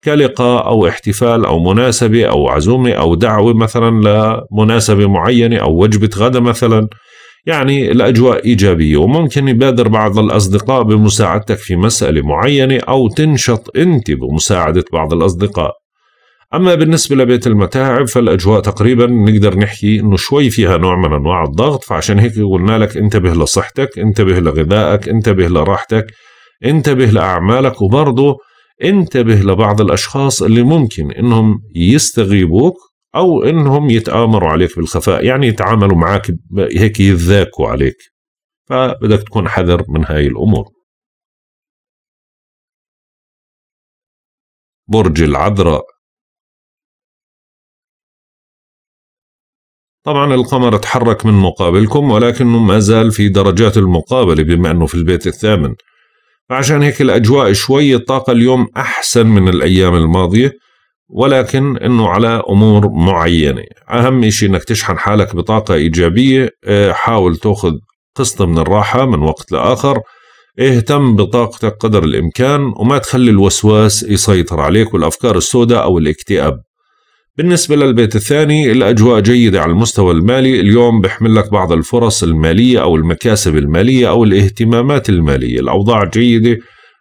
كلقاء أو احتفال أو مناسبة أو عزومة أو دعوة مثلا لمناسبة معينة أو وجبة غدا مثلا يعني الأجواء إيجابية وممكن يبادر بعض الأصدقاء بمساعدتك في مسألة معينة أو تنشط أنت بمساعدة بعض الأصدقاء أما بالنسبة لبيت المتاعب فالأجواء تقريبا نقدر نحكي إنه شوي فيها نوع من أنواع الضغط فعشان هيك قلنا لك انتبه لصحتك انتبه لغذائك انتبه لراحتك انتبه لأعمالك وبرضه انتبه لبعض الأشخاص اللي ممكن إنهم يستغيبوك أو إنهم يتآمروا عليك بالخفاء يعني يتعاملوا معك هيك يذاكوا عليك فبدك تكون حذر من هاي الأمور برج العذراء طبعا القمر تحرك من مقابلكم ولكنه ما زال في درجات المقابلة بما أنه في البيت الثامن فعشان هيك الأجواء شوي الطاقة اليوم أحسن من الأيام الماضية ولكن أنه على أمور معينة أهم شيء أنك تشحن حالك بطاقة إيجابية آه، حاول تأخذ قسط من الراحة من وقت لآخر اهتم بطاقتك قدر الإمكان وما تخلي الوسواس يسيطر عليك والأفكار السوداء أو الاكتئاب بالنسبة للبيت الثاني الأجواء جيدة على المستوى المالي اليوم بحمل لك بعض الفرص المالية أو المكاسب المالية أو الاهتمامات المالية الأوضاع جيدة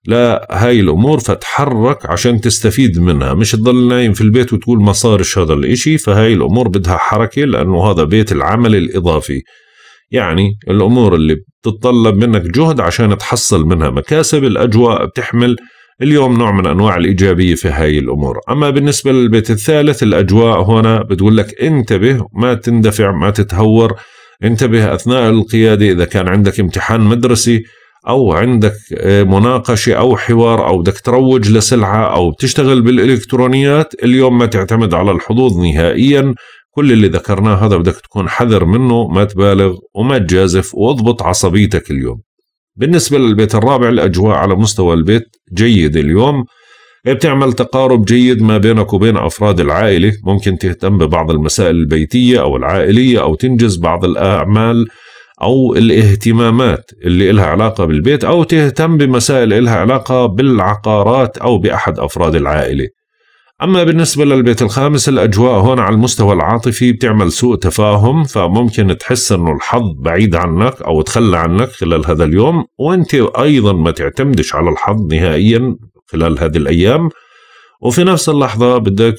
لهاي الأمور فتحرك عشان تستفيد منها مش تضل نايم في البيت وتقول ما صارش هذا الإشي فهاي الأمور بدها حركة لأنه هذا بيت العمل الإضافي يعني الأمور اللي بتتطلب منك جهد عشان تحصل منها مكاسب الأجواء بتحمل اليوم نوع من انواع الايجابيه في هاي الامور اما بالنسبه للبيت الثالث الاجواء هنا بتقول لك انتبه ما تندفع ما تتهور انتبه اثناء القياده اذا كان عندك امتحان مدرسي او عندك آه، مناقشه او حوار او بدك تروج لسلعه او بتشتغل بالالكترونيات اليوم ما تعتمد على الحظوظ نهائيا كل اللي ذكرناه هذا بدك تكون حذر منه ما تبالغ وما تجازف واضبط عصبيتك اليوم بالنسبة للبيت الرابع الأجواء على مستوى البيت جيد اليوم بتعمل تقارب جيد ما بينك وبين أفراد العائلة ممكن تهتم ببعض المسائل البيتية أو العائلية أو تنجز بعض الأعمال أو الاهتمامات اللي إلها علاقة بالبيت أو تهتم بمسائل إلها علاقة بالعقارات أو بأحد أفراد العائلة أما بالنسبة للبيت الخامس الأجواء هون على المستوى العاطفي بتعمل سوء تفاهم فممكن تحس إنه الحظ بعيد عنك أو تخلى عنك خلال هذا اليوم وأنت أيضا ما تعتمدش على الحظ نهائيا خلال هذه الأيام وفي نفس اللحظة بدك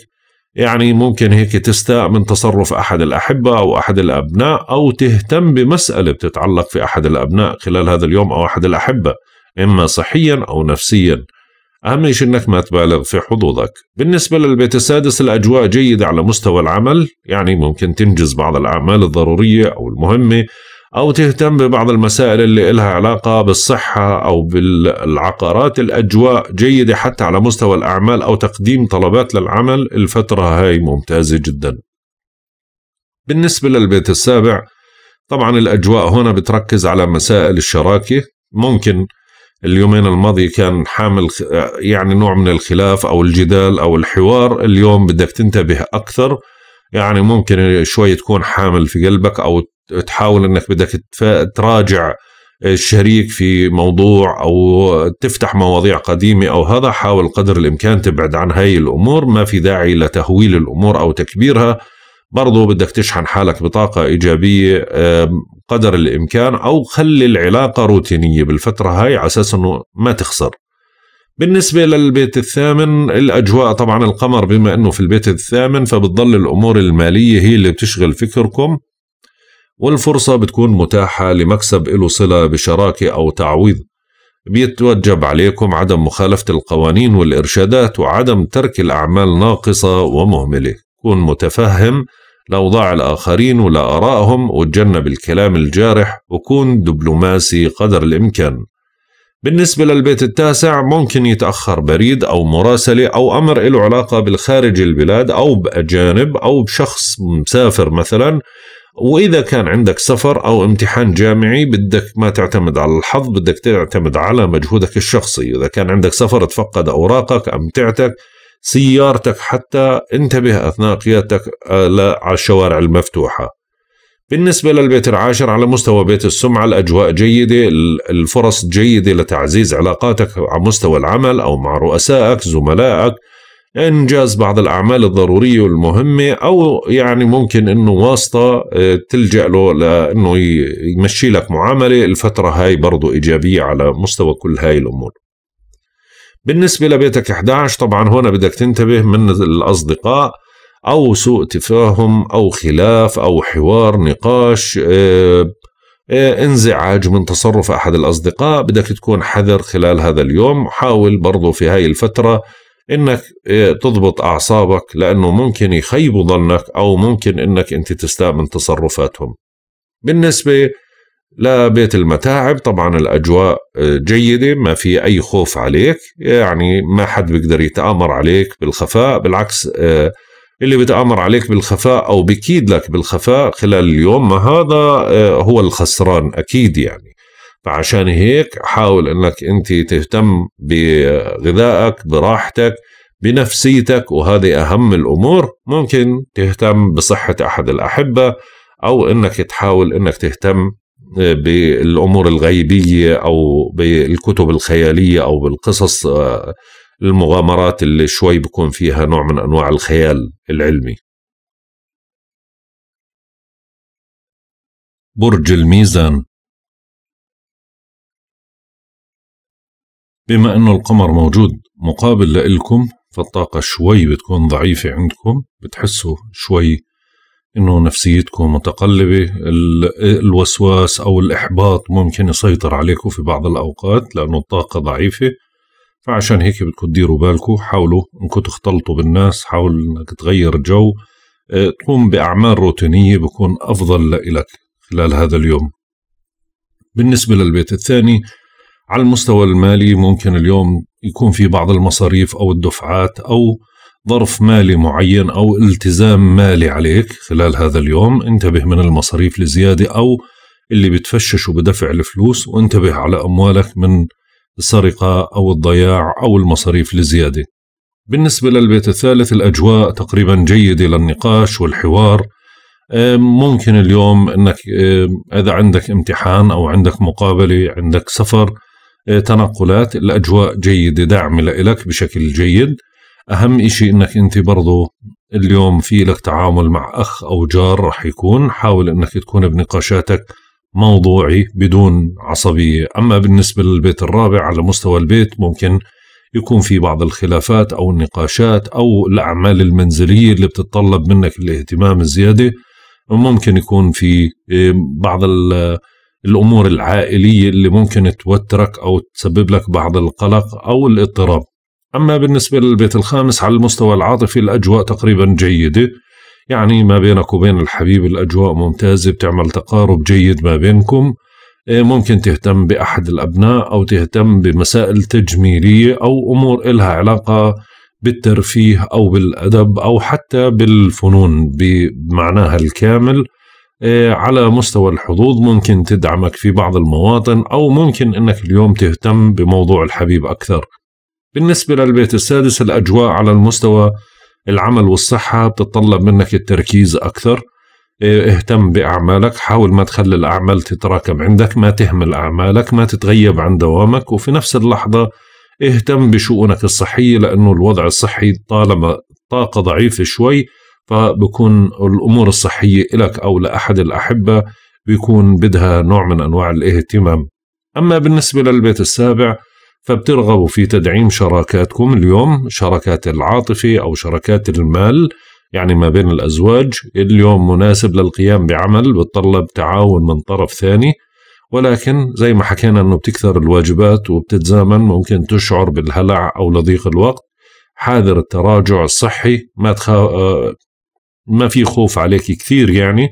يعني ممكن هيك تستاء من تصرف أحد الأحبة أو أحد الأبناء أو تهتم بمسألة بتتعلق في أحد الأبناء خلال هذا اليوم أو أحد الأحبة إما صحيا أو نفسيا أهم شيء أنك ما تبالغ في حظوظك بالنسبة للبيت السادس الأجواء جيدة على مستوى العمل يعني ممكن تنجز بعض الأعمال الضرورية أو المهمة أو تهتم ببعض المسائل اللي إلها علاقة بالصحة أو بالعقارات الأجواء جيدة حتى على مستوى الأعمال أو تقديم طلبات للعمل الفترة هاي ممتازة جدا بالنسبة للبيت السابع طبعا الأجواء هنا بتركز على مسائل الشراكة ممكن اليومين الماضي كان حامل يعني نوع من الخلاف او الجدال او الحوار اليوم بدك تنتبه اكثر يعني ممكن شوي تكون حامل في قلبك او تحاول انك بدك تراجع الشريك في موضوع او تفتح مواضيع قديمه او هذا حاول قدر الامكان تبعد عن هاي الامور ما في داعي لتهويل الامور او تكبيرها برضو بدك تشحن حالك بطاقة إيجابية قدر الإمكان أو خلي العلاقة روتينية بالفترة هاي على أساس أنه ما تخسر بالنسبة للبيت الثامن الأجواء طبعا القمر بما أنه في البيت الثامن فبتضل الأمور المالية هي اللي بتشغل فكركم والفرصة بتكون متاحة لمكسب له صلة بشراكة أو تعويض بيتوجب عليكم عدم مخالفة القوانين والإرشادات وعدم ترك الأعمال ناقصة ومهملة كن متفهم لأوضاع الآخرين ولآرائهم وتجنب الكلام الجارح وكون دبلوماسي قدر الإمكان بالنسبة للبيت التاسع ممكن يتأخر بريد أو مراسلة أو أمر له علاقة بالخارج البلاد أو بأجانب أو بشخص مسافر مثلا وإذا كان عندك سفر أو امتحان جامعي بدك ما تعتمد على الحظ بدك تعتمد على مجهودك الشخصي إذا كان عندك سفر تفقد أوراقك أمتعتك سيارتك حتى انتبه أثناء قيادتك آه، على الشوارع المفتوحة بالنسبة للبيت العاشر على مستوى بيت السمعة الأجواء جيدة الفرص جيدة لتعزيز علاقاتك على مستوى العمل أو مع رؤسائك زملائك إنجاز بعض الأعمال الضرورية والمهمة أو يعني ممكن أنه واسطة آه، تلجأ له لأنه يمشي لك معاملة الفترة هاي برضو إيجابية على مستوى كل هاي الأمور بالنسبة لبيتك 11 طبعا هنا بدك تنتبه من الأصدقاء أو سوء تفاهم أو خلاف أو حوار نقاش آه، آه، انزعاج من تصرف أحد الأصدقاء بدك تكون حذر خلال هذا اليوم حاول برضو في هاي الفترة انك آه، تضبط اعصابك لانه ممكن يخيبوا ظنك او ممكن انك انت تستاء من تصرفاتهم بالنسبه لبيت المتاعب طبعا الأجواء آه، جيدة ما في أي خوف عليك يعني ما حد بيقدر يتآمر عليك بالخفاء بالعكس آه، اللي بيتآمر عليك بالخفاء أو بكيد لك بالخفاء خلال اليوم ما هذا آه، هو الخسران أكيد يعني فعشان هيك حاول أنك أنت تهتم بغذائك براحتك بنفسيتك وهذه أهم الأمور ممكن تهتم بصحة أحد الأحبة أو أنك تحاول أنك تهتم بالامور الغيبيه او بالكتب الخياليه او بالقصص آه، المغامرات اللي شوي بكون فيها نوع من انواع الخيال العلمي برج الميزان بما انه القمر موجود مقابل لإلكم فالطاقة شوي بتكون ضعيفة عندكم بتحسوا شوي انه نفسيتكم متقلبه الوسواس او الاحباط ممكن يسيطر عليكم في بعض الاوقات لانه الطاقه ضعيفه فعشان هيك بدكم تديروا بالكم حاولوا انكم تختلطوا بالناس حاول انك تغير جو آه، تقوم باعمال روتينيه بكون افضل لإلك خلال هذا اليوم بالنسبه للبيت الثاني على المستوى المالي ممكن اليوم يكون في بعض المصاريف او الدفعات او ظرف مالي معين أو التزام مالي عليك خلال هذا اليوم انتبه من المصاريف الزيادة أو اللي بتفشش بدفع الفلوس وانتبه على أموالك من السرقة أو الضياع أو المصاريف الزيادة بالنسبة للبيت الثالث الأجواء تقريبا جيدة للنقاش والحوار ممكن اليوم أنك إذا عندك امتحان أو عندك مقابلة عندك سفر آه، تنقلات الأجواء جيدة داعمة لك بشكل جيد اهم إشي انك انت برضو اليوم في لك تعامل مع اخ او جار رح يكون حاول انك تكون بنقاشاتك موضوعي بدون عصبية أما بالنسبة للبيت الرابع على مستوى البيت ممكن يكون في بعض الخلافات أو النقاشات أو الأعمال المنزلية اللي بتتطلب منك الاهتمام الزيادة ممكن يكون في إيه، بعض الأمور العائلية اللي ممكن توترك أو تسبب لك بعض القلق أو الاضطراب أما بالنسبة للبيت الخامس على المستوى العاطفي الأجواء تقريبا جيدة يعني ما بينك وبين الحبيب الأجواء ممتازة بتعمل تقارب جيد ما بينكم إيه، ممكن تهتم بأحد الأبناء أو تهتم بمسائل تجميلية أو أمور إلها علاقة بالترفيه أو بالأدب أو حتى بالفنون بمعناها الكامل إيه، على مستوى الحظوظ ممكن تدعمك في بعض المواطن أو ممكن أنك اليوم تهتم بموضوع الحبيب أكثر بالنسبة للبيت السادس الأجواء على المستوى العمل والصحة بتتطلب منك التركيز أكثر إيه، اهتم بأعمالك حاول ما تخلي الأعمال تتراكم عندك ما تهمل أعمالك ما تتغيب عن دوامك وفي نفس اللحظة اهتم بشؤونك الصحية لأنه الوضع الصحي طالما طاقة ضعيفة شوي فبكون الأمور الصحية إلك أو لأحد الأحبة بيكون بدها نوع من أنواع الاهتمام أما بالنسبة للبيت السابع فبترغبوا في تدعيم شراكاتكم اليوم شراكات العاطفة أو شراكات المال يعني ما بين الأزواج اليوم مناسب للقيام بعمل بتطلب تعاون من طرف ثاني ولكن زي ما حكينا أنه بتكثر الواجبات وبتتزامن ممكن تشعر بالهلع أو لضيق الوقت حاذر التراجع الصحي ما تخا... آه، ما في خوف عليك كثير يعني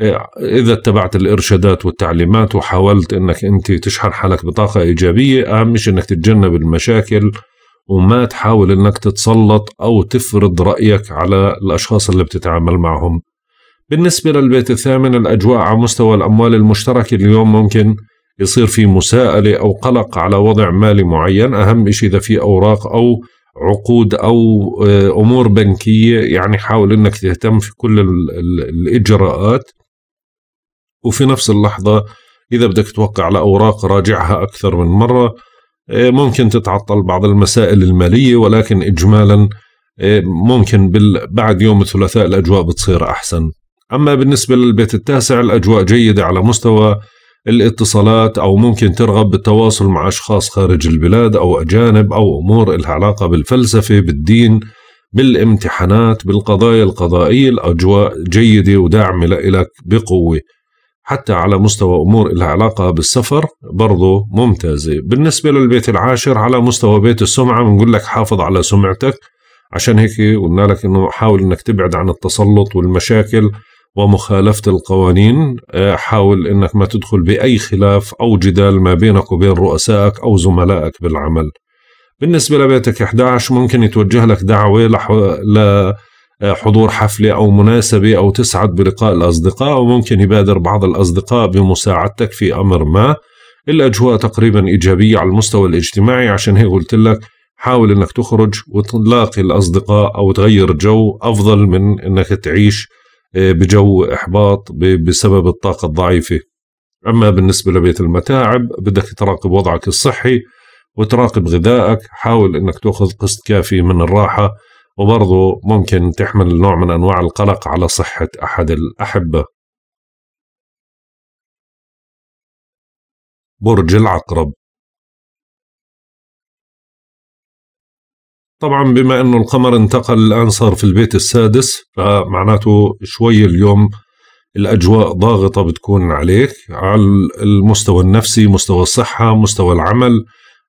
إيه، إذا اتبعت الإرشادات والتعليمات وحاولت أنك أنت تشحن حالك بطاقة إيجابية أهم شيء أنك تتجنب المشاكل وما تحاول أنك تتسلط أو تفرض رأيك على الأشخاص اللي بتتعامل معهم بالنسبة للبيت الثامن الأجواء على مستوى الأموال المشتركة اليوم ممكن يصير في مساءلة أو قلق على وضع مالي معين أهم شيء إذا في أوراق أو عقود أو آه، أمور بنكية يعني حاول أنك تهتم في كل الإجراءات وفي نفس اللحظة إذا بدك توقع لأوراق راجعها أكثر من مرة آه، ممكن تتعطل بعض المسائل المالية ولكن إجمالا آه، ممكن بعد يوم الثلاثاء الأجواء بتصير أحسن أما بالنسبة للبيت التاسع الأجواء جيدة على مستوى الاتصالات أو ممكن ترغب بالتواصل مع أشخاص خارج البلاد أو أجانب أو أمور إلها علاقة بالفلسفة بالدين بالامتحانات بالقضايا القضائية الأجواء جيدة وداعمة لك بقوة حتى على مستوى أمور لها علاقة بالسفر برضو ممتازة بالنسبة للبيت العاشر على مستوى بيت السمعة بنقول لك حافظ على سمعتك عشان هيك قلنا لك انه حاول انك تبعد عن التسلط والمشاكل ومخالفة القوانين آه، حاول انك ما تدخل بأي خلاف أو جدال ما بينك وبين رؤسائك أو زملائك بالعمل بالنسبة لبيتك 11 ممكن يتوجه لك دعوة لحو... ل... آه، حضور حفلة أو مناسبة أو تسعد بلقاء الأصدقاء وممكن يبادر بعض الأصدقاء بمساعدتك في أمر ما الأجواء تقريبا إيجابية على المستوى الاجتماعي عشان هيك قلت لك حاول أنك تخرج وتلاقي الأصدقاء أو تغير جو أفضل من أنك تعيش آه، بجو إحباط بسبب الطاقة الضعيفة أما بالنسبة لبيت المتاعب بدك تراقب وضعك الصحي وتراقب غذائك حاول أنك تأخذ قسط كافي من الراحة وبرضه ممكن تحمل نوع من أنواع القلق على صحة أحد الأحبة برج العقرب طبعا بما أنه القمر انتقل الآن صار في البيت السادس فمعناته شوي اليوم الأجواء ضاغطة بتكون عليك على المستوى النفسي مستوى الصحة مستوى العمل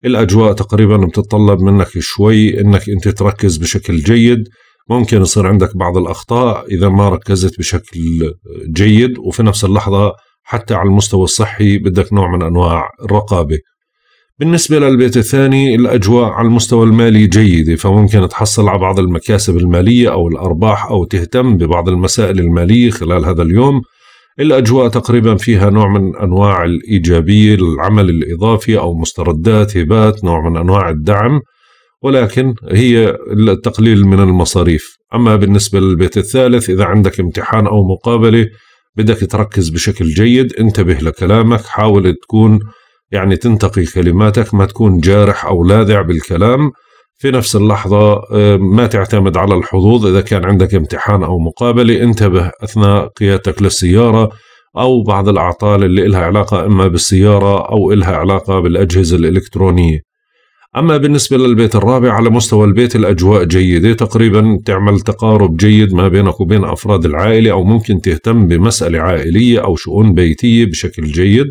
الاجواء تقريبا بتتطلب منك شوي انك انت تركز بشكل جيد ممكن يصير عندك بعض الاخطاء اذا ما ركزت بشكل جيد وفي نفس اللحظه حتى على المستوى الصحي بدك نوع من انواع الرقابه بالنسبة للبيت الثاني الأجواء على المستوى المالي جيدة فممكن تحصل على بعض المكاسب المالية أو الأرباح أو تهتم ببعض المسائل المالية خلال هذا اليوم الأجواء تقريبا فيها نوع من أنواع الإيجابية للعمل الإضافي أو مستردات هبات نوع من أنواع الدعم ولكن هي التقليل من المصاريف أما بالنسبة للبيت الثالث إذا عندك امتحان أو مقابلة بدك تركز بشكل جيد انتبه لكلامك حاول تكون يعني تنتقي كلماتك ما تكون جارح أو لاذع بالكلام في نفس اللحظة آه، ما تعتمد على الحظوظ إذا كان عندك امتحان أو مقابلة انتبه أثناء قيادتك للسيارة أو بعض الأعطال اللي إلها علاقة إما بالسيارة أو إلها علاقة بالأجهزة الإلكترونية أما بالنسبة للبيت الرابع على مستوى البيت الأجواء جيدة تقريبا تعمل تقارب جيد ما بينك وبين أفراد العائلة أو ممكن تهتم بمسألة عائلية أو شؤون بيتية بشكل جيد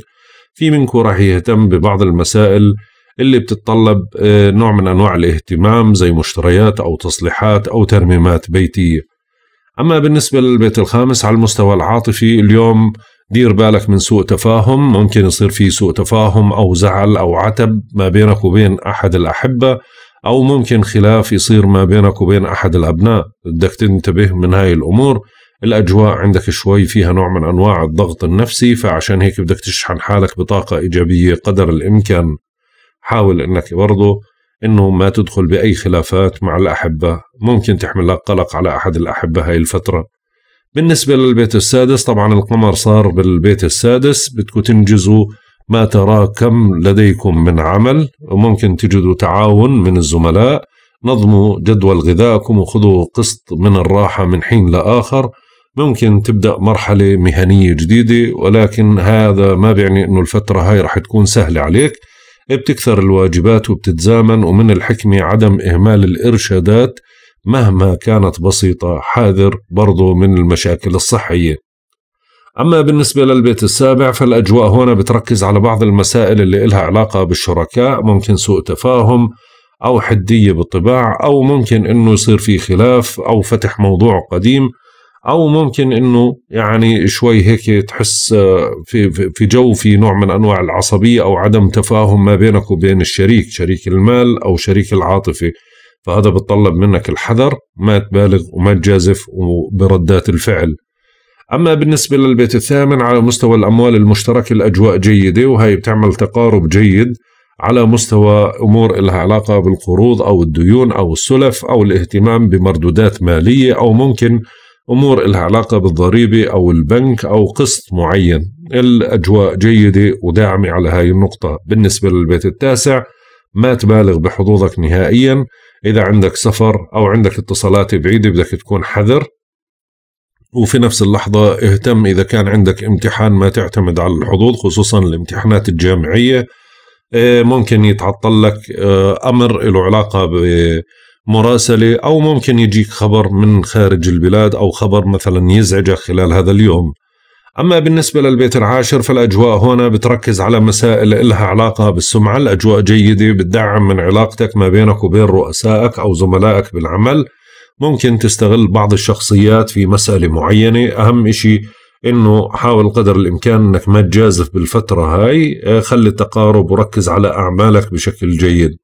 في منكم راح يهتم ببعض المسائل اللي بتتطلب آه، نوع من أنواع الاهتمام زي مشتريات أو تصليحات أو ترميمات بيتية أما بالنسبة للبيت الخامس على المستوى العاطفي اليوم دير بالك من سوء تفاهم ممكن يصير في سوء تفاهم أو زعل أو عتب ما بينك وبين أحد الأحبة أو ممكن خلاف يصير ما بينك وبين أحد الأبناء بدك تنتبه من هاي الأمور الأجواء عندك شوي فيها نوع من أنواع الضغط النفسي فعشان هيك بدك تشحن حالك بطاقة إيجابية قدر الإمكان حاول أنك برضه أنه ما تدخل بأي خلافات مع الأحبة ممكن تحمل لك قلق على أحد الأحبة هاي الفترة بالنسبة للبيت السادس طبعا القمر صار بالبيت السادس بدكم تنجزوا ما ترى كم لديكم من عمل وممكن تجدوا تعاون من الزملاء نظموا جدول غذائكم وخذوا قسط من الراحة من حين لآخر ممكن تبدأ مرحلة مهنية جديدة ولكن هذا ما بيعني أنه الفترة هاي رح تكون سهلة عليك بتكثر الواجبات وبتتزامن ومن الحكمة عدم إهمال الإرشادات مهما كانت بسيطة حاذر برضو من المشاكل الصحية أما بالنسبة للبيت السابع فالأجواء هنا بتركز على بعض المسائل اللي إلها علاقة بالشركاء ممكن سوء تفاهم أو حدية بالطباع أو ممكن أنه يصير في خلاف أو فتح موضوع قديم او ممكن انه يعني شوي هيك تحس آه، في في جو في نوع من انواع العصبيه او عدم تفاهم ما بينك وبين الشريك شريك المال او شريك العاطفه فهذا بتطلب منك الحذر ما تبالغ وما تجازف وبردات الفعل أما بالنسبة للبيت الثامن على مستوى الأموال المشتركة الأجواء جيدة وهي بتعمل تقارب جيد على مستوى أمور لها علاقة بالقروض أو الديون أو السلف أو الاهتمام بمردودات مالية أو ممكن أمور إلها علاقة بالضريبة أو البنك أو قسط معين الأجواء جيدة وداعمة على هاي النقطة بالنسبة للبيت التاسع ما تبالغ بحظوظك نهائيا إذا عندك سفر أو عندك اتصالات بعيدة بدك تكون حذر وفي نفس اللحظة اهتم إذا كان عندك امتحان ما تعتمد على الحظوظ خصوصا الامتحانات الجامعية إيه، ممكن يتعطل لك آه، أمر له علاقة مراسلة أو ممكن يجيك خبر من خارج البلاد أو خبر مثلا يزعجك خلال هذا اليوم أما بالنسبة للبيت العاشر فالأجواء هنا بتركز على مسائل إلها علاقة بالسمعة الأجواء جيدة بتدعم من علاقتك ما بينك وبين رؤسائك أو زملائك بالعمل ممكن تستغل بعض الشخصيات في مسألة معينة أهم إشي انه حاول قدر الامكان انك ما تجازف بالفتره هاي آه، خلي التقارب وركز على اعمالك بشكل جيد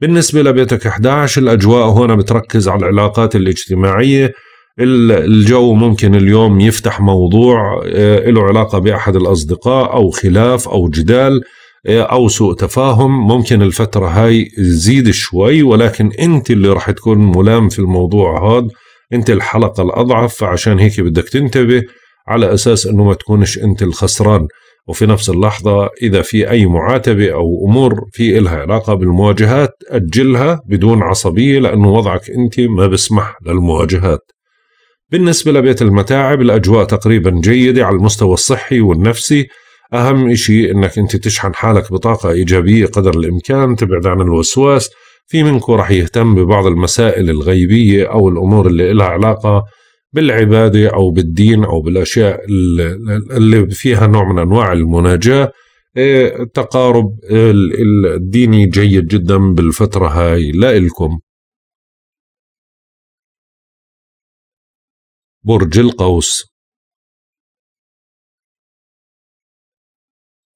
بالنسبة لبيتك 11 الأجواء هنا بتركز على العلاقات الاجتماعية الجو ممكن اليوم يفتح موضوع آه، له علاقة بأحد الأصدقاء أو خلاف أو جدال آه، أو سوء تفاهم ممكن الفترة هاي تزيد شوي ولكن أنت اللي راح تكون ملام في الموضوع هذا أنت الحلقة الأضعف فعشان هيك بدك تنتبه على أساس أنه ما تكونش أنت الخسران وفي نفس اللحظة إذا في أي معاتبة أو أمور في إلها علاقة بالمواجهات أجلها بدون عصبية لأنه وضعك أنت ما بسمح للمواجهات بالنسبة لبيت المتاعب الأجواء تقريبا جيدة على المستوى الصحي والنفسي أهم شيء أنك أنت تشحن حالك بطاقة إيجابية قدر الإمكان تبعد عن الوسواس في منكم رح يهتم ببعض المسائل الغيبية أو الأمور اللي إلها علاقة بالعبادة أو بالدين أو بالأشياء اللي فيها نوع من أنواع المناجاة التقارب إيه، الديني جيد جدا بالفترة هاي لإلكم برج القوس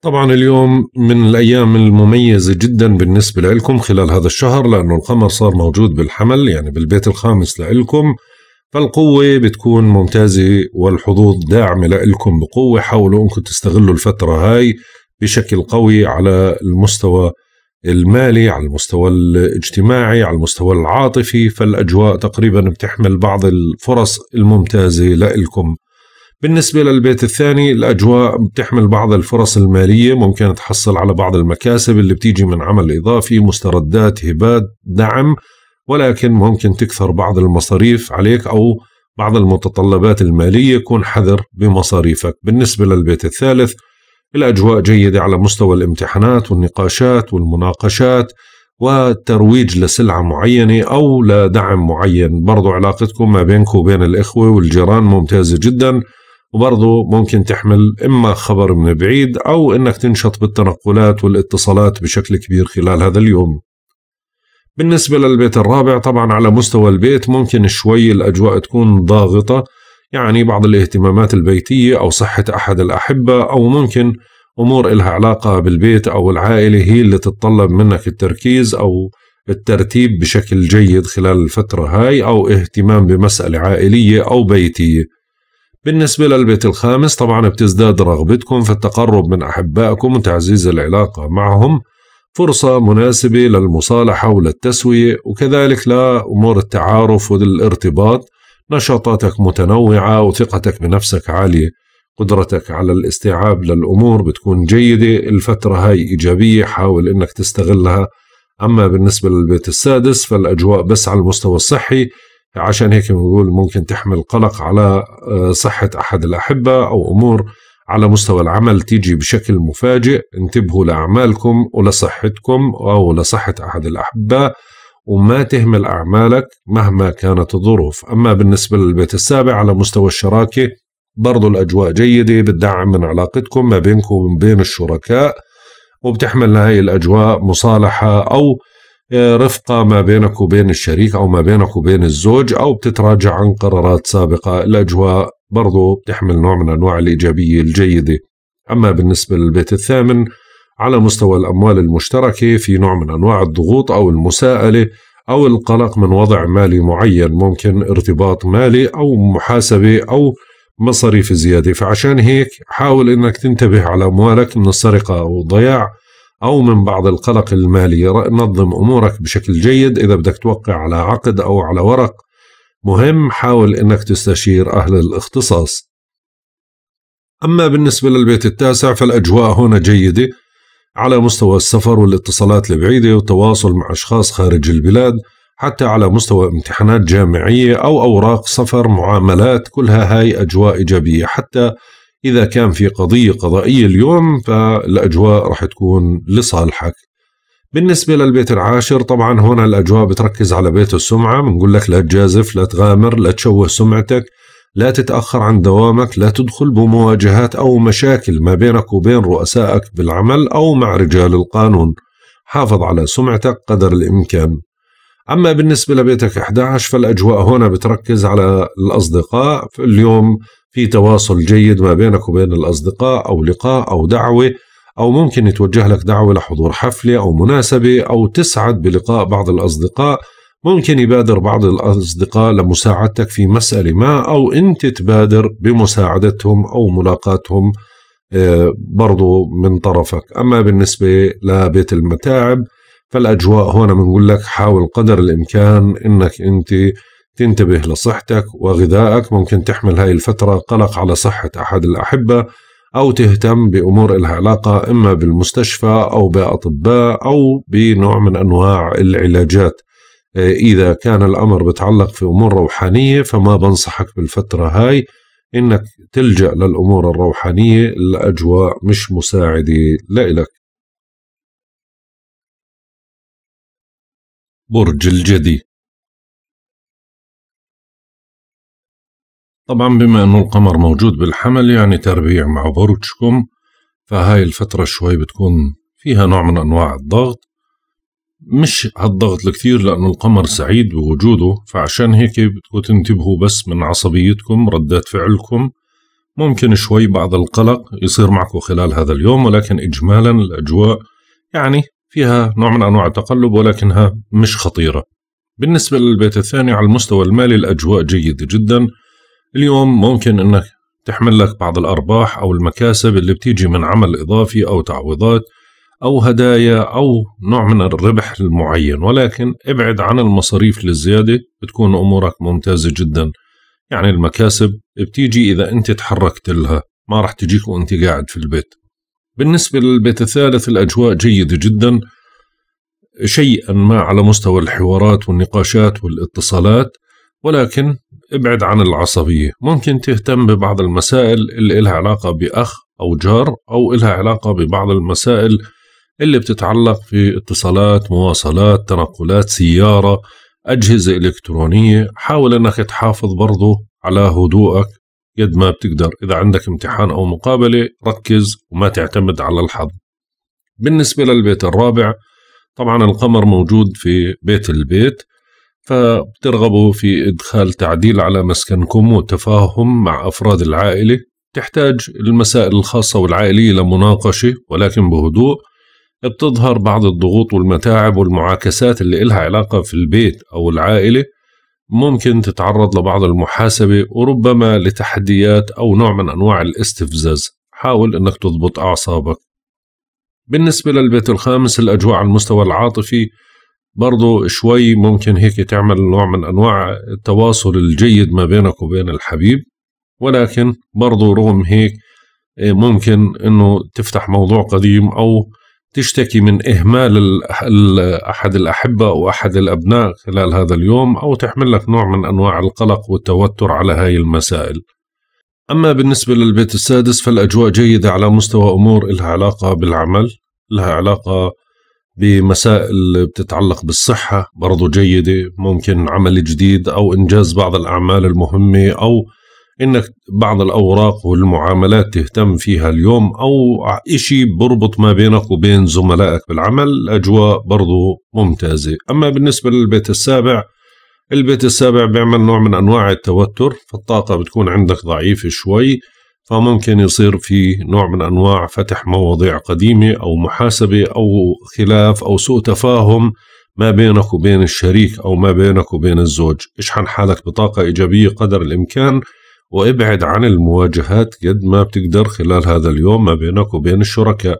طبعا اليوم من الأيام المميزة جدا بالنسبة لكم خلال هذا الشهر لأنه القمر صار موجود بالحمل يعني بالبيت الخامس لكم فالقوة بتكون ممتازة والحظوظ داعمة لإلكم بقوة حاولوا أنكم تستغلوا الفترة هاي بشكل قوي على المستوى المالي على المستوى الاجتماعي على المستوى العاطفي فالأجواء تقريبا بتحمل بعض الفرص الممتازة لإلكم بالنسبة للبيت الثاني الأجواء بتحمل بعض الفرص المالية ممكن تحصل على بعض المكاسب اللي بتيجي من عمل إضافي مستردات هبات دعم ولكن ممكن تكثر بعض المصاريف عليك أو بعض المتطلبات المالية كن حذر بمصاريفك بالنسبة للبيت الثالث الأجواء جيدة على مستوى الامتحانات والنقاشات والمناقشات والترويج لسلعة معينة أو لدعم معين برضو علاقتكم ما بينك وبين الإخوة والجيران ممتازة جدا وبرضو ممكن تحمل إما خبر من بعيد أو أنك تنشط بالتنقلات والاتصالات بشكل كبير خلال هذا اليوم بالنسبة للبيت الرابع طبعا على مستوى البيت ممكن شوي الأجواء تكون ضاغطة يعني بعض الاهتمامات البيتية أو صحة أحد الأحبة أو ممكن أمور إلها علاقة بالبيت أو العائلة هي اللي تتطلب منك التركيز أو الترتيب بشكل جيد خلال الفترة هاي أو اهتمام بمسألة عائلية أو بيتية بالنسبة للبيت الخامس طبعا بتزداد رغبتكم في التقرب من أحبائكم وتعزيز العلاقة معهم فرصة مناسبة للمصالحة وللتسوية وكذلك لأمور التعارف والارتباط نشاطاتك متنوعة وثقتك بنفسك عالية قدرتك على الاستيعاب للأمور بتكون جيدة الفترة هاي إيجابية حاول أنك تستغلها أما بالنسبة للبيت السادس فالأجواء بس على المستوى الصحي عشان هيك بنقول ممكن تحمل قلق على آه، صحة أحد الأحبة أو أمور على مستوى العمل تيجي بشكل مفاجئ انتبهوا لأعمالكم ولصحتكم أو لصحة أحد الأحباء وما تهمل أعمالك مهما كانت الظروف أما بالنسبة للبيت السابع على مستوى الشراكة برضو الأجواء جيدة بتدعم من علاقتكم ما بينكم وبين بين الشركاء وبتحمل هاي الأجواء مصالحة أو آه، رفقة ما بينك وبين الشريك أو ما بينك وبين الزوج أو بتتراجع عن قرارات سابقة الأجواء برضو بتحمل نوع من أنواع الإيجابية الجيدة أما بالنسبة للبيت الثامن على مستوى الأموال المشتركة في نوع من أنواع الضغوط أو المساءلة أو القلق من وضع مالي معين ممكن ارتباط مالي أو محاسبة أو مصاريف زيادة فعشان هيك حاول أنك تنتبه على أموالك من السرقة أو الضياع أو من بعض القلق المالي نظم أمورك بشكل جيد إذا بدك توقع على عقد أو على ورق مهم حاول انك تستشير اهل الاختصاص اما بالنسبه للبيت التاسع فالاجواء هنا جيده على مستوى السفر والاتصالات البعيده والتواصل مع اشخاص خارج البلاد حتى على مستوى امتحانات جامعيه او اوراق سفر معاملات كلها هاي اجواء ايجابيه حتى إذا كان في قضية قضائية اليوم فالأجواء رح تكون لصالحك بالنسبة للبيت العاشر طبعا هنا الأجواء بتركز على بيت السمعة بنقول لك لا تجازف لا تغامر لا تشوه سمعتك لا تتأخر عن دوامك لا تدخل بمواجهات أو مشاكل ما بينك وبين رؤسائك بالعمل أو مع رجال القانون حافظ على سمعتك قدر الإمكان أما بالنسبة لبيتك 11 فالأجواء هنا بتركز على الأصدقاء اليوم في تواصل جيد ما بينك وبين الأصدقاء أو لقاء أو دعوة أو ممكن يتوجه لك دعوة لحضور حفلة أو مناسبة أو تسعد بلقاء بعض الأصدقاء ممكن يبادر بعض الأصدقاء لمساعدتك في مسألة ما أو أنت تبادر بمساعدتهم أو ملاقاتهم آه، برضو من طرفك أما بالنسبة لبيت المتاعب فالأجواء هنا بنقول لك حاول قدر الإمكان أنك أنت تنتبه لصحتك وغذائك ممكن تحمل هاي الفترة قلق على صحة أحد الأحبة أو تهتم بأمور إلها علاقة إما بالمستشفى أو بأطباء أو بنوع من أنواع العلاجات آه، إذا كان الأمر بتعلق في أمور روحانية فما بنصحك بالفترة هاي إنك تلجأ للأمور الروحانية الأجواء مش مساعدة لإلك برج الجدي طبعا بما انه القمر موجود بالحمل يعني تربيع مع برجكم فهاي الفترة شوي بتكون فيها نوع من انواع الضغط مش هالضغط الكثير لأنه القمر سعيد بوجوده فعشان هيك بدكم تنتبهوا بس من عصبيتكم ردات فعلكم ممكن شوي بعض القلق يصير معكم خلال هذا اليوم ولكن إجمالا الأجواء يعني فيها نوع من أنواع التقلب ولكنها مش خطيرة بالنسبة للبيت الثاني على المستوى المالي الأجواء جيدة جدا اليوم ممكن انك تحمل لك بعض الارباح او المكاسب اللي بتيجي من عمل اضافي او تعويضات او هدايا او نوع من الربح المعين ولكن ابعد عن المصاريف للزياده بتكون امورك ممتازه جدا يعني المكاسب بتيجي اذا انت تحركت لها ما راح تجيك وانت قاعد في البيت بالنسبه للبيت الثالث الاجواء جيده جدا شيئا ما على مستوى الحوارات والنقاشات والاتصالات ولكن ابعد عن العصبية ممكن تهتم ببعض المسائل اللي إلها علاقة بأخ أو جار أو إلها علاقة ببعض المسائل اللي بتتعلق في اتصالات مواصلات تنقلات سيارة أجهزة إلكترونية حاول أنك تحافظ برضه على هدوءك قد ما بتقدر إذا عندك امتحان أو مقابلة ركز وما تعتمد على الحظ بالنسبة للبيت الرابع طبعا القمر موجود في بيت البيت فترغبوا في إدخال تعديل على مسكنكم وتفاهم مع أفراد العائلة تحتاج المسائل الخاصة والعائلية لمناقشة ولكن بهدوء بتظهر بعض الضغوط والمتاعب والمعاكسات اللي إلها علاقة في البيت أو العائلة ممكن تتعرض لبعض المحاسبة وربما لتحديات أو نوع من أنواع الاستفزاز حاول أنك تضبط أعصابك بالنسبة للبيت الخامس الأجواء على المستوى العاطفي برضو شوي ممكن هيك تعمل نوع من أنواع التواصل الجيد ما بينك وبين الحبيب ولكن برضو رغم هيك آه، ممكن أنه تفتح موضوع قديم أو تشتكي من إهمال أحد الأحبة أو أحد الأبناء خلال هذا اليوم أو تحمل لك نوع من أنواع القلق والتوتر على هاي المسائل أما بالنسبة للبيت السادس فالأجواء جيدة على مستوى أمور إلها علاقة بالعمل لها علاقة بمسائل بتتعلق بالصحة برضو جيدة ممكن عمل جديد أو إنجاز بعض الأعمال المهمة أو إنك بعض الأوراق والمعاملات تهتم فيها اليوم أو إشي بربط ما بينك وبين زملائك بالعمل الأجواء برضو ممتازة أما بالنسبة للبيت السابع البيت السابع بيعمل نوع من أنواع التوتر فالطاقة بتكون عندك ضعيفة شوي فممكن يصير في نوع من أنواع فتح مواضيع قديمة أو محاسبة أو خلاف أو سوء تفاهم ما بينك وبين الشريك أو ما بينك وبين الزوج اشحن حالك بطاقة إيجابية قدر الإمكان وابعد عن المواجهات قد ما بتقدر خلال هذا اليوم ما بينك وبين الشركاء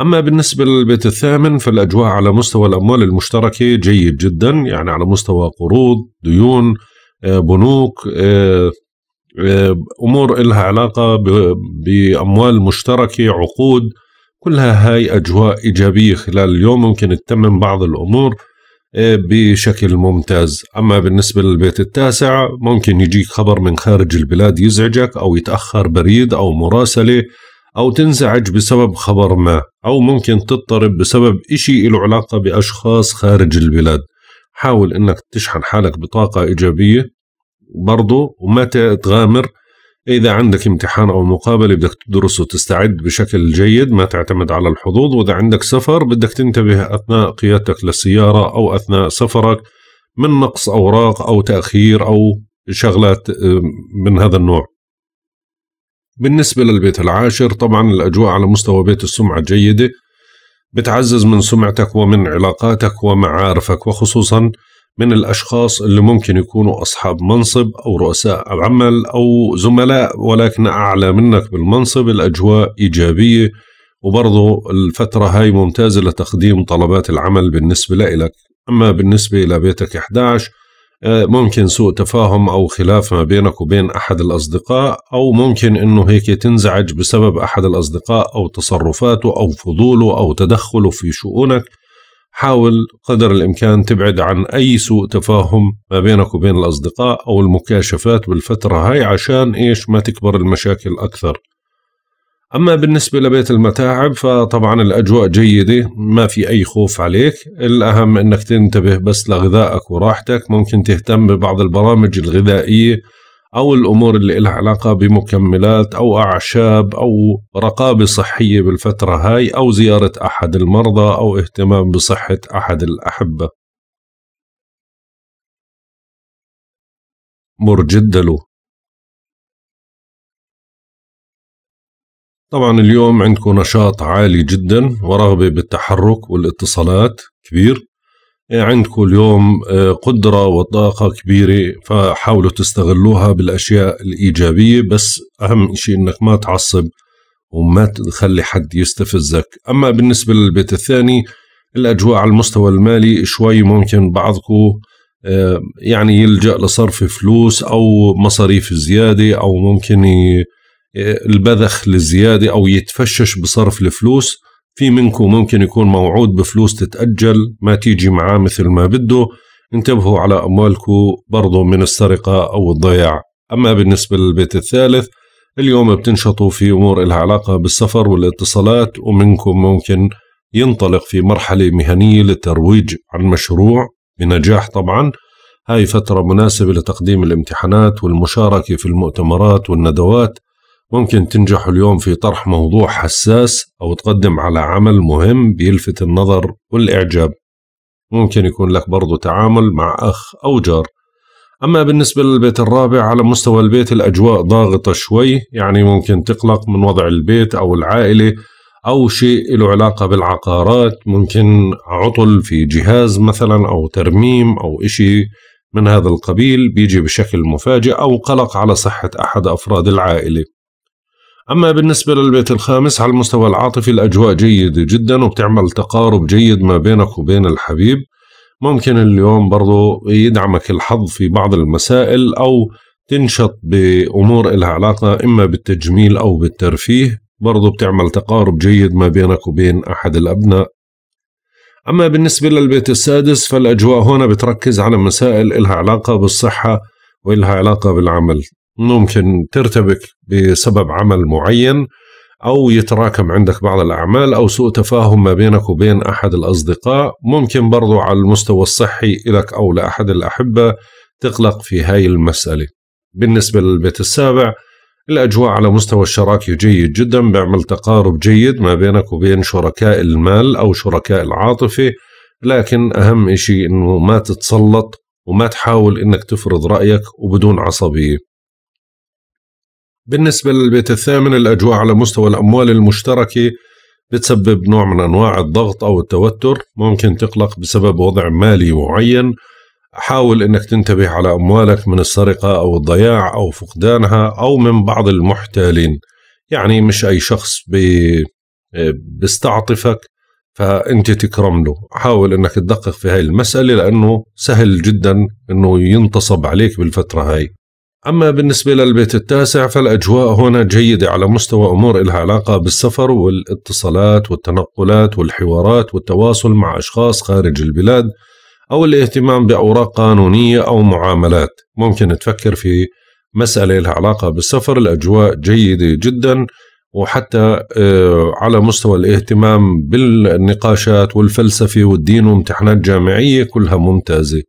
أما بالنسبة للبيت الثامن فالأجواء على مستوى الأموال المشتركة جيد جدا يعني على مستوى قروض ديون آه، بنوك آه، آه، امور لها علاقه باموال مشتركه عقود كلها هاي اجواء ايجابيه خلال اليوم ممكن تتمم بعض الامور آه، بشكل ممتاز اما بالنسبه للبيت التاسع ممكن يجيك خبر من خارج البلاد يزعجك او يتاخر بريد او مراسله او تنزعج بسبب خبر ما او ممكن تضطرب بسبب إشي له علاقه باشخاص خارج البلاد حاول انك تشحن حالك بطاقه ايجابيه برضه وما تغامر إذا عندك امتحان أو مقابلة بدك تدرس وتستعد بشكل جيد ما تعتمد على الحظوظ وإذا عندك سفر بدك تنتبه أثناء قيادتك للسيارة أو أثناء سفرك من نقص أوراق أو تأخير أو شغلات آه، من هذا النوع بالنسبة للبيت العاشر طبعا الأجواء على مستوى بيت السمعة جيدة بتعزز من سمعتك ومن علاقاتك ومعارفك وخصوصا من الأشخاص اللي ممكن يكونوا أصحاب منصب أو رؤساء عمل أو زملاء ولكن أعلى منك بالمنصب الأجواء إيجابية وبرضه الفترة هاي ممتازة لتقديم طلبات العمل بالنسبة لإلك أما بالنسبة إلى بيتك 11 آه، ممكن سوء تفاهم أو خلاف ما بينك وبين أحد الأصدقاء أو ممكن أنه هيك تنزعج بسبب أحد الأصدقاء أو تصرفاته أو فضوله أو تدخله في شؤونك حاول قدر الإمكان تبعد عن أي سوء تفاهم ما بينك وبين الأصدقاء أو المكاشفات بالفترة هاي عشان إيش ما تكبر المشاكل أكثر أما بالنسبة لبيت المتاعب فطبعا الأجواء جيدة ما في أي خوف عليك الأهم أنك تنتبه بس لغذائك وراحتك ممكن تهتم ببعض البرامج الغذائية أو الأمور اللي لها علاقة بمكملات أو أعشاب أو رقابة صحية بالفترة هاي أو زيارة أحد المرضى أو اهتمام بصحة أحد الأحبة برج الدلو طبعا اليوم عندكم نشاط عالي جدا ورغبة بالتحرك والاتصالات كبير عندكم اليوم آه، قدرة وطاقة كبيرة فحاولوا تستغلوها بالأشياء الإيجابية بس أهم شيء أنك ما تعصب وما تخلي حد يستفزك أما بالنسبة للبيت الثاني الأجواء على المستوى المالي شوي ممكن بعضكم آه، يعني يلجأ لصرف فلوس أو مصاريف زيادة أو ممكن آه، البذخ للزيادة أو يتفشش بصرف الفلوس في منكم ممكن يكون موعود بفلوس تتأجل ما تيجي معاه مثل ما بده انتبهوا على أموالكم برضو من السرقة أو الضياع أما بالنسبة للبيت الثالث اليوم بتنشطوا في أمور إلها علاقة بالسفر والاتصالات ومنكم ممكن ينطلق في مرحلة مهنية للترويج عن مشروع بنجاح طبعا هاي فترة مناسبة لتقديم الامتحانات والمشاركة في المؤتمرات والندوات ممكن تنجح اليوم في طرح موضوع حساس أو تقدم على عمل مهم بيلفت النظر والإعجاب ممكن يكون لك برضو تعامل مع أخ أو جار أما بالنسبة للبيت الرابع على مستوى البيت الأجواء ضاغطة شوي يعني ممكن تقلق من وضع البيت أو العائلة أو شيء له علاقة بالعقارات ممكن عطل في جهاز مثلا أو ترميم أو إشي من هذا القبيل بيجي بشكل مفاجئ أو قلق على صحة أحد أفراد العائلة أما بالنسبة للبيت الخامس على المستوى العاطفي الأجواء جيدة جدا وبتعمل تقارب جيد ما بينك وبين الحبيب ممكن اليوم برضو يدعمك الحظ في بعض المسائل أو تنشط بأمور إلها علاقة إما بالتجميل أو بالترفيه برضو بتعمل تقارب جيد ما بينك وبين أحد الأبناء أما بالنسبة للبيت السادس فالأجواء هنا بتركز على مسائل إلها علاقة بالصحة وإلها علاقة بالعمل ممكن ترتبك بسبب عمل معين أو يتراكم عندك بعض الأعمال أو سوء تفاهم ما بينك وبين أحد الأصدقاء ممكن برضو على المستوى الصحي إلك أو لأحد الأحبة تقلق في هاي المسألة بالنسبة للبيت السابع الأجواء على مستوى الشراكة جيد جدا بيعمل تقارب جيد ما بينك وبين شركاء المال أو شركاء العاطفة لكن أهم إشي أنه ما تتسلط وما تحاول أنك تفرض رأيك وبدون عصبية بالنسبة للبيت الثامن الأجواء على مستوى الأموال المشتركة بتسبب نوع من أنواع الضغط أو التوتر ممكن تقلق بسبب وضع مالي معين حاول أنك تنتبه على أموالك من السرقة أو الضياع أو فقدانها أو من بعض المحتالين يعني مش أي شخص بي آه، بيستعطفك فأنت تكرم له حاول أنك تدقق في هاي المسألة لأنه سهل جدا أنه ينتصب عليك بالفترة هاي أما بالنسبة للبيت التاسع فالأجواء هنا جيدة على مستوى أمور إلها علاقة بالسفر والاتصالات والتنقلات والحوارات والتواصل مع أشخاص خارج البلاد أو الاهتمام بأوراق قانونية أو معاملات ممكن تفكر في مسألة لها علاقة بالسفر الأجواء جيدة جدا وحتى آه، على مستوى الاهتمام بالنقاشات والفلسفة والدين وامتحانات جامعية كلها ممتازة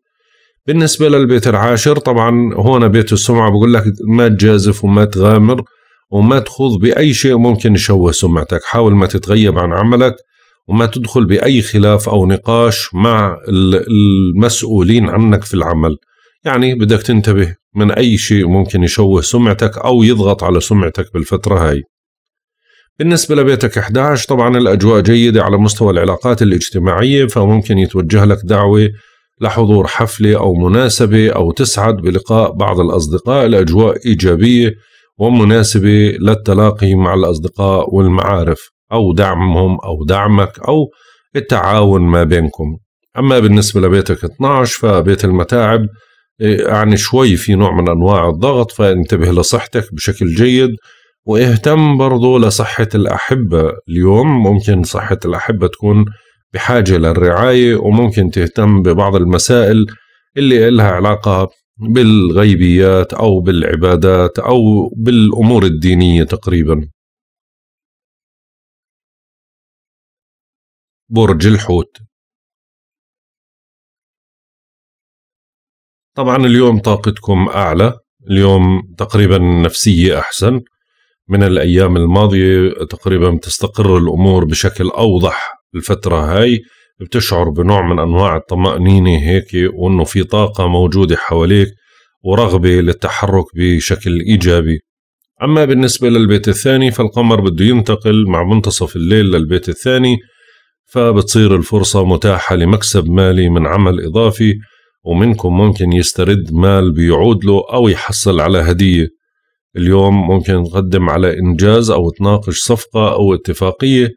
بالنسبة للبيت العاشر طبعا هون بيت السمعة بقول لك ما تجازف وما تغامر وما تخوض بأي شيء ممكن يشوه سمعتك حاول ما تتغيب عن عملك وما تدخل بأي خلاف أو نقاش مع المسؤولين عنك في العمل يعني بدك تنتبه من أي شيء ممكن يشوه سمعتك أو يضغط على سمعتك بالفترة هاي بالنسبة لبيتك 11 طبعا الأجواء جيدة على مستوى العلاقات الاجتماعية فممكن يتوجه لك دعوة لحضور حفلة أو مناسبة أو تسعد بلقاء بعض الأصدقاء لأجواء إيجابية ومناسبة للتلاقي مع الأصدقاء والمعارف أو دعمهم أو دعمك أو التعاون ما بينكم أما بالنسبة لبيتك 12 فبيت المتاعب يعني شوي في نوع من أنواع الضغط فانتبه لصحتك بشكل جيد واهتم برضو لصحة الأحبة اليوم ممكن صحة الأحبة تكون بحاجة للرعاية وممكن تهتم ببعض المسائل اللي إلها علاقة بالغيبيات أو بالعبادات أو بالأمور الدينية تقريبا برج الحوت طبعا اليوم طاقتكم أعلى اليوم تقريبا نفسية أحسن من الأيام الماضية تقريبا تستقر الأمور بشكل أوضح الفترة هاي بتشعر بنوع من أنواع الطمأنينة هيك وأنه في طاقة موجودة حواليك ورغبة للتحرك بشكل إيجابي أما بالنسبة للبيت الثاني فالقمر بده ينتقل مع منتصف الليل للبيت الثاني فبتصير الفرصة متاحة لمكسب مالي من عمل إضافي ومنكم ممكن يسترد مال بيعود له أو يحصل على هدية اليوم ممكن تقدم على إنجاز أو تناقش صفقة أو اتفاقية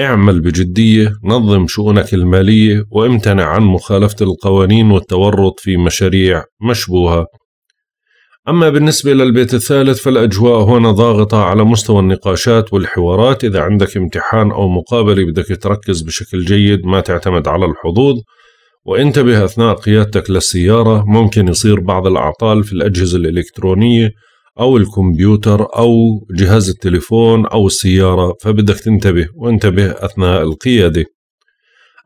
اعمل بجدية نظم شؤونك المالية وامتنع عن مخالفة القوانين والتورط في مشاريع مشبوهة أما بالنسبة للبيت الثالث فالأجواء هنا ضاغطة على مستوى النقاشات والحوارات إذا عندك امتحان أو مقابلة بدك تركز بشكل جيد ما تعتمد على الحظوظ وانتبه أثناء قيادتك للسيارة ممكن يصير بعض الأعطال في الأجهزة الإلكترونية أو الكمبيوتر أو جهاز التليفون أو السيارة فبدك تنتبه وانتبه أثناء القيادة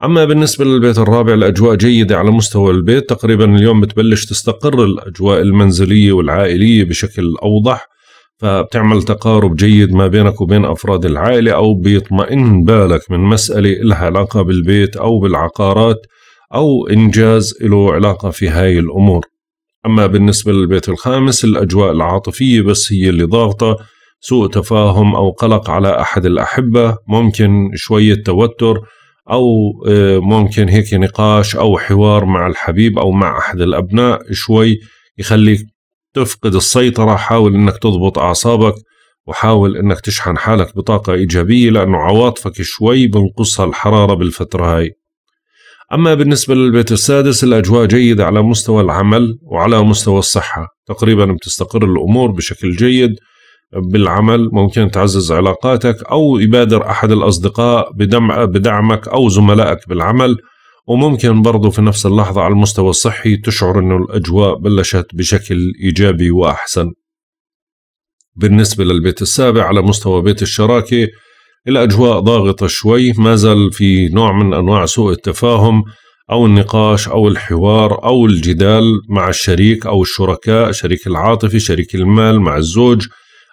أما بالنسبة للبيت الرابع الأجواء جيدة على مستوى البيت تقريبا اليوم بتبلش تستقر الأجواء المنزلية والعائلية بشكل أوضح فبتعمل تقارب جيد ما بينك وبين أفراد العائلة أو بيطمئن بالك من مسألة لها علاقة بالبيت أو بالعقارات أو إنجاز له علاقة في هاي الأمور أما بالنسبة للبيت الخامس الأجواء العاطفية بس هي اللي ضاغطة سوء تفاهم أو قلق على أحد الأحبة ممكن شوية توتر أو آه، ممكن هيك نقاش أو حوار مع الحبيب أو مع أحد الأبناء شوي يخليك تفقد السيطرة حاول أنك تضبط أعصابك وحاول أنك تشحن حالك بطاقة إيجابية لأنه عواطفك شوي بنقصها الحرارة بالفترة هاي أما بالنسبة للبيت السادس الأجواء جيدة على مستوى العمل وعلى مستوى الصحة تقريبا بتستقر الأمور بشكل جيد بالعمل ممكن تعزز علاقاتك أو يبادر أحد الأصدقاء بدعمك أو زملائك بالعمل وممكن برضو في نفس اللحظة على المستوى الصحي تشعر أنه الأجواء بلشت بشكل إيجابي وأحسن بالنسبة للبيت السابع على مستوى بيت الشراكة الأجواء ضاغطة شوي ما زال في نوع من أنواع سوء التفاهم أو النقاش أو الحوار أو الجدال مع الشريك أو الشركاء شريك العاطفي شريك المال مع الزوج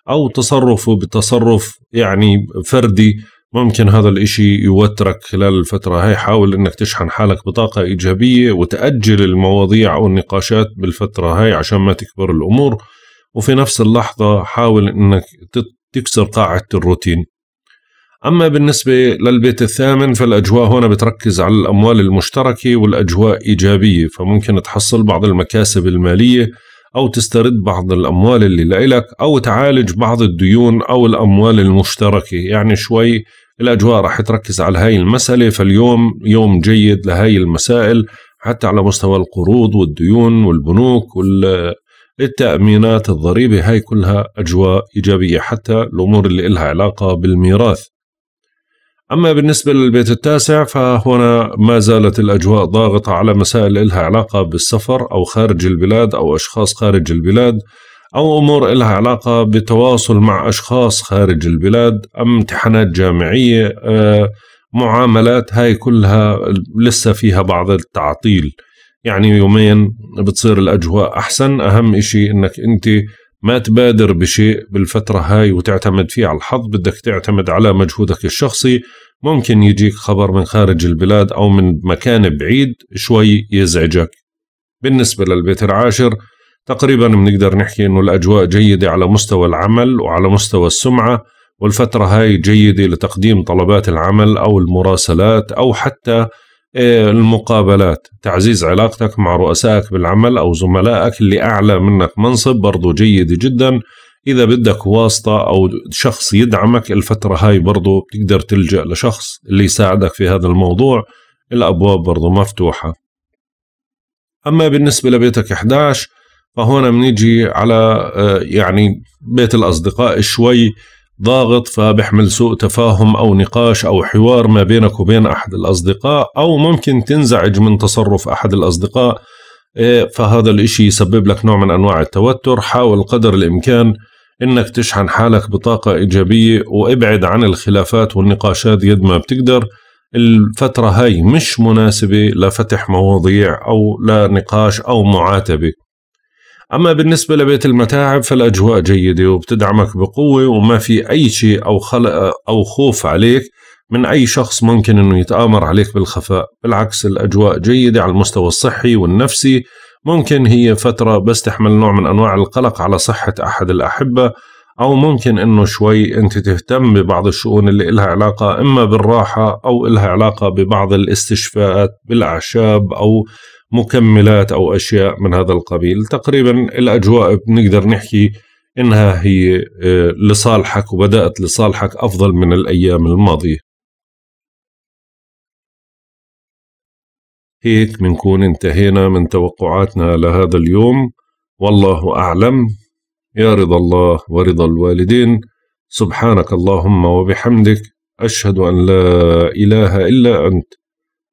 أو تصرفه بتصرف يعني فردي ممكن هذا الإشي يوترك خلال الفترة هاي حاول أنك تشحن حالك بطاقة إيجابية وتأجل المواضيع أو النقاشات بالفترة هاي عشان ما تكبر الأمور وفي نفس اللحظة حاول أنك تكسر قاعدة الروتين أما بالنسبة للبيت الثامن فالأجواء هنا بتركز على الأموال المشتركة والأجواء إيجابية فممكن تحصل بعض المكاسب المالية أو تسترد بعض الأموال اللي لإلك أو تعالج بعض الديون أو الأموال المشتركة يعني شوي الأجواء رح تركز على هاي المسألة فاليوم يوم جيد لهاي المسائل حتى على مستوى القروض والديون والبنوك وال التأمينات الضريبة هاي كلها أجواء إيجابية حتى الأمور اللي إلها علاقة بالميراث أما بالنسبة للبيت التاسع فهنا ما زالت الأجواء ضاغطة على مسائل إلها علاقة بالسفر أو خارج البلاد أو أشخاص خارج البلاد أو أمور إلها علاقة بتواصل مع أشخاص خارج البلاد أم امتحانات جامعية آه، معاملات هاي كلها لسه فيها بعض التعطيل يعني يومين بتصير الأجواء أحسن أهم إشي أنك أنت ما تبادر بشيء بالفترة هاي وتعتمد فيه على الحظ بدك تعتمد على مجهودك الشخصي ممكن يجيك خبر من خارج البلاد أو من مكان بعيد شوي يزعجك بالنسبة للبيت العاشر تقريبا بنقدر نحكي أنه الأجواء جيدة على مستوى العمل وعلى مستوى السمعة والفترة هاي جيدة لتقديم طلبات العمل أو المراسلات أو حتى إيه، المقابلات تعزيز علاقتك مع رؤسائك بالعمل أو زملائك اللي أعلى منك منصب برضو جيد جدا إذا بدك واسطة أو شخص يدعمك الفترة هاي برضو بتقدر تلجأ لشخص اللي يساعدك في هذا الموضوع الأبواب برضو مفتوحة أما بالنسبة لبيتك 11 فهنا بنيجي على آه، يعني بيت الأصدقاء شوي ضاغط فبحمل سوء تفاهم أو نقاش أو حوار ما بينك وبين أحد الأصدقاء أو ممكن تنزعج من تصرف أحد الأصدقاء إيه، فهذا الإشي يسبب لك نوع من أنواع التوتر حاول قدر الإمكان إنك تشحن حالك بطاقة إيجابية وابعد عن الخلافات والنقاشات قد ما بتقدر الفترة هاي مش مناسبة لفتح مواضيع أو لنقاش أو معاتبة أما بالنسبة لبيت المتاعب فالأجواء جيدة وبتدعمك بقوة وما في أي شيء أو خلق أو خوف عليك من أي شخص ممكن أنه يتآمر عليك بالخفاء بالعكس الأجواء جيدة على المستوى الصحي والنفسي ممكن هي فترة بس تحمل نوع من أنواع القلق على صحة أحد الأحبة أو ممكن أنه شوي أنت تهتم ببعض الشؤون اللي إلها علاقة إما بالراحة أو إلها علاقة ببعض الاستشفاءات بالأعشاب أو مكملات أو أشياء من هذا القبيل تقريبا الأجواء بنقدر نحكي إنها هي آه، لصالحك وبدأت لصالحك أفضل من الأيام الماضية هيك بنكون انتهينا من توقعاتنا لهذا اليوم والله أعلم يا رضا الله ورضا الوالدين سبحانك اللهم وبحمدك أشهد أن لا إله إلا أنت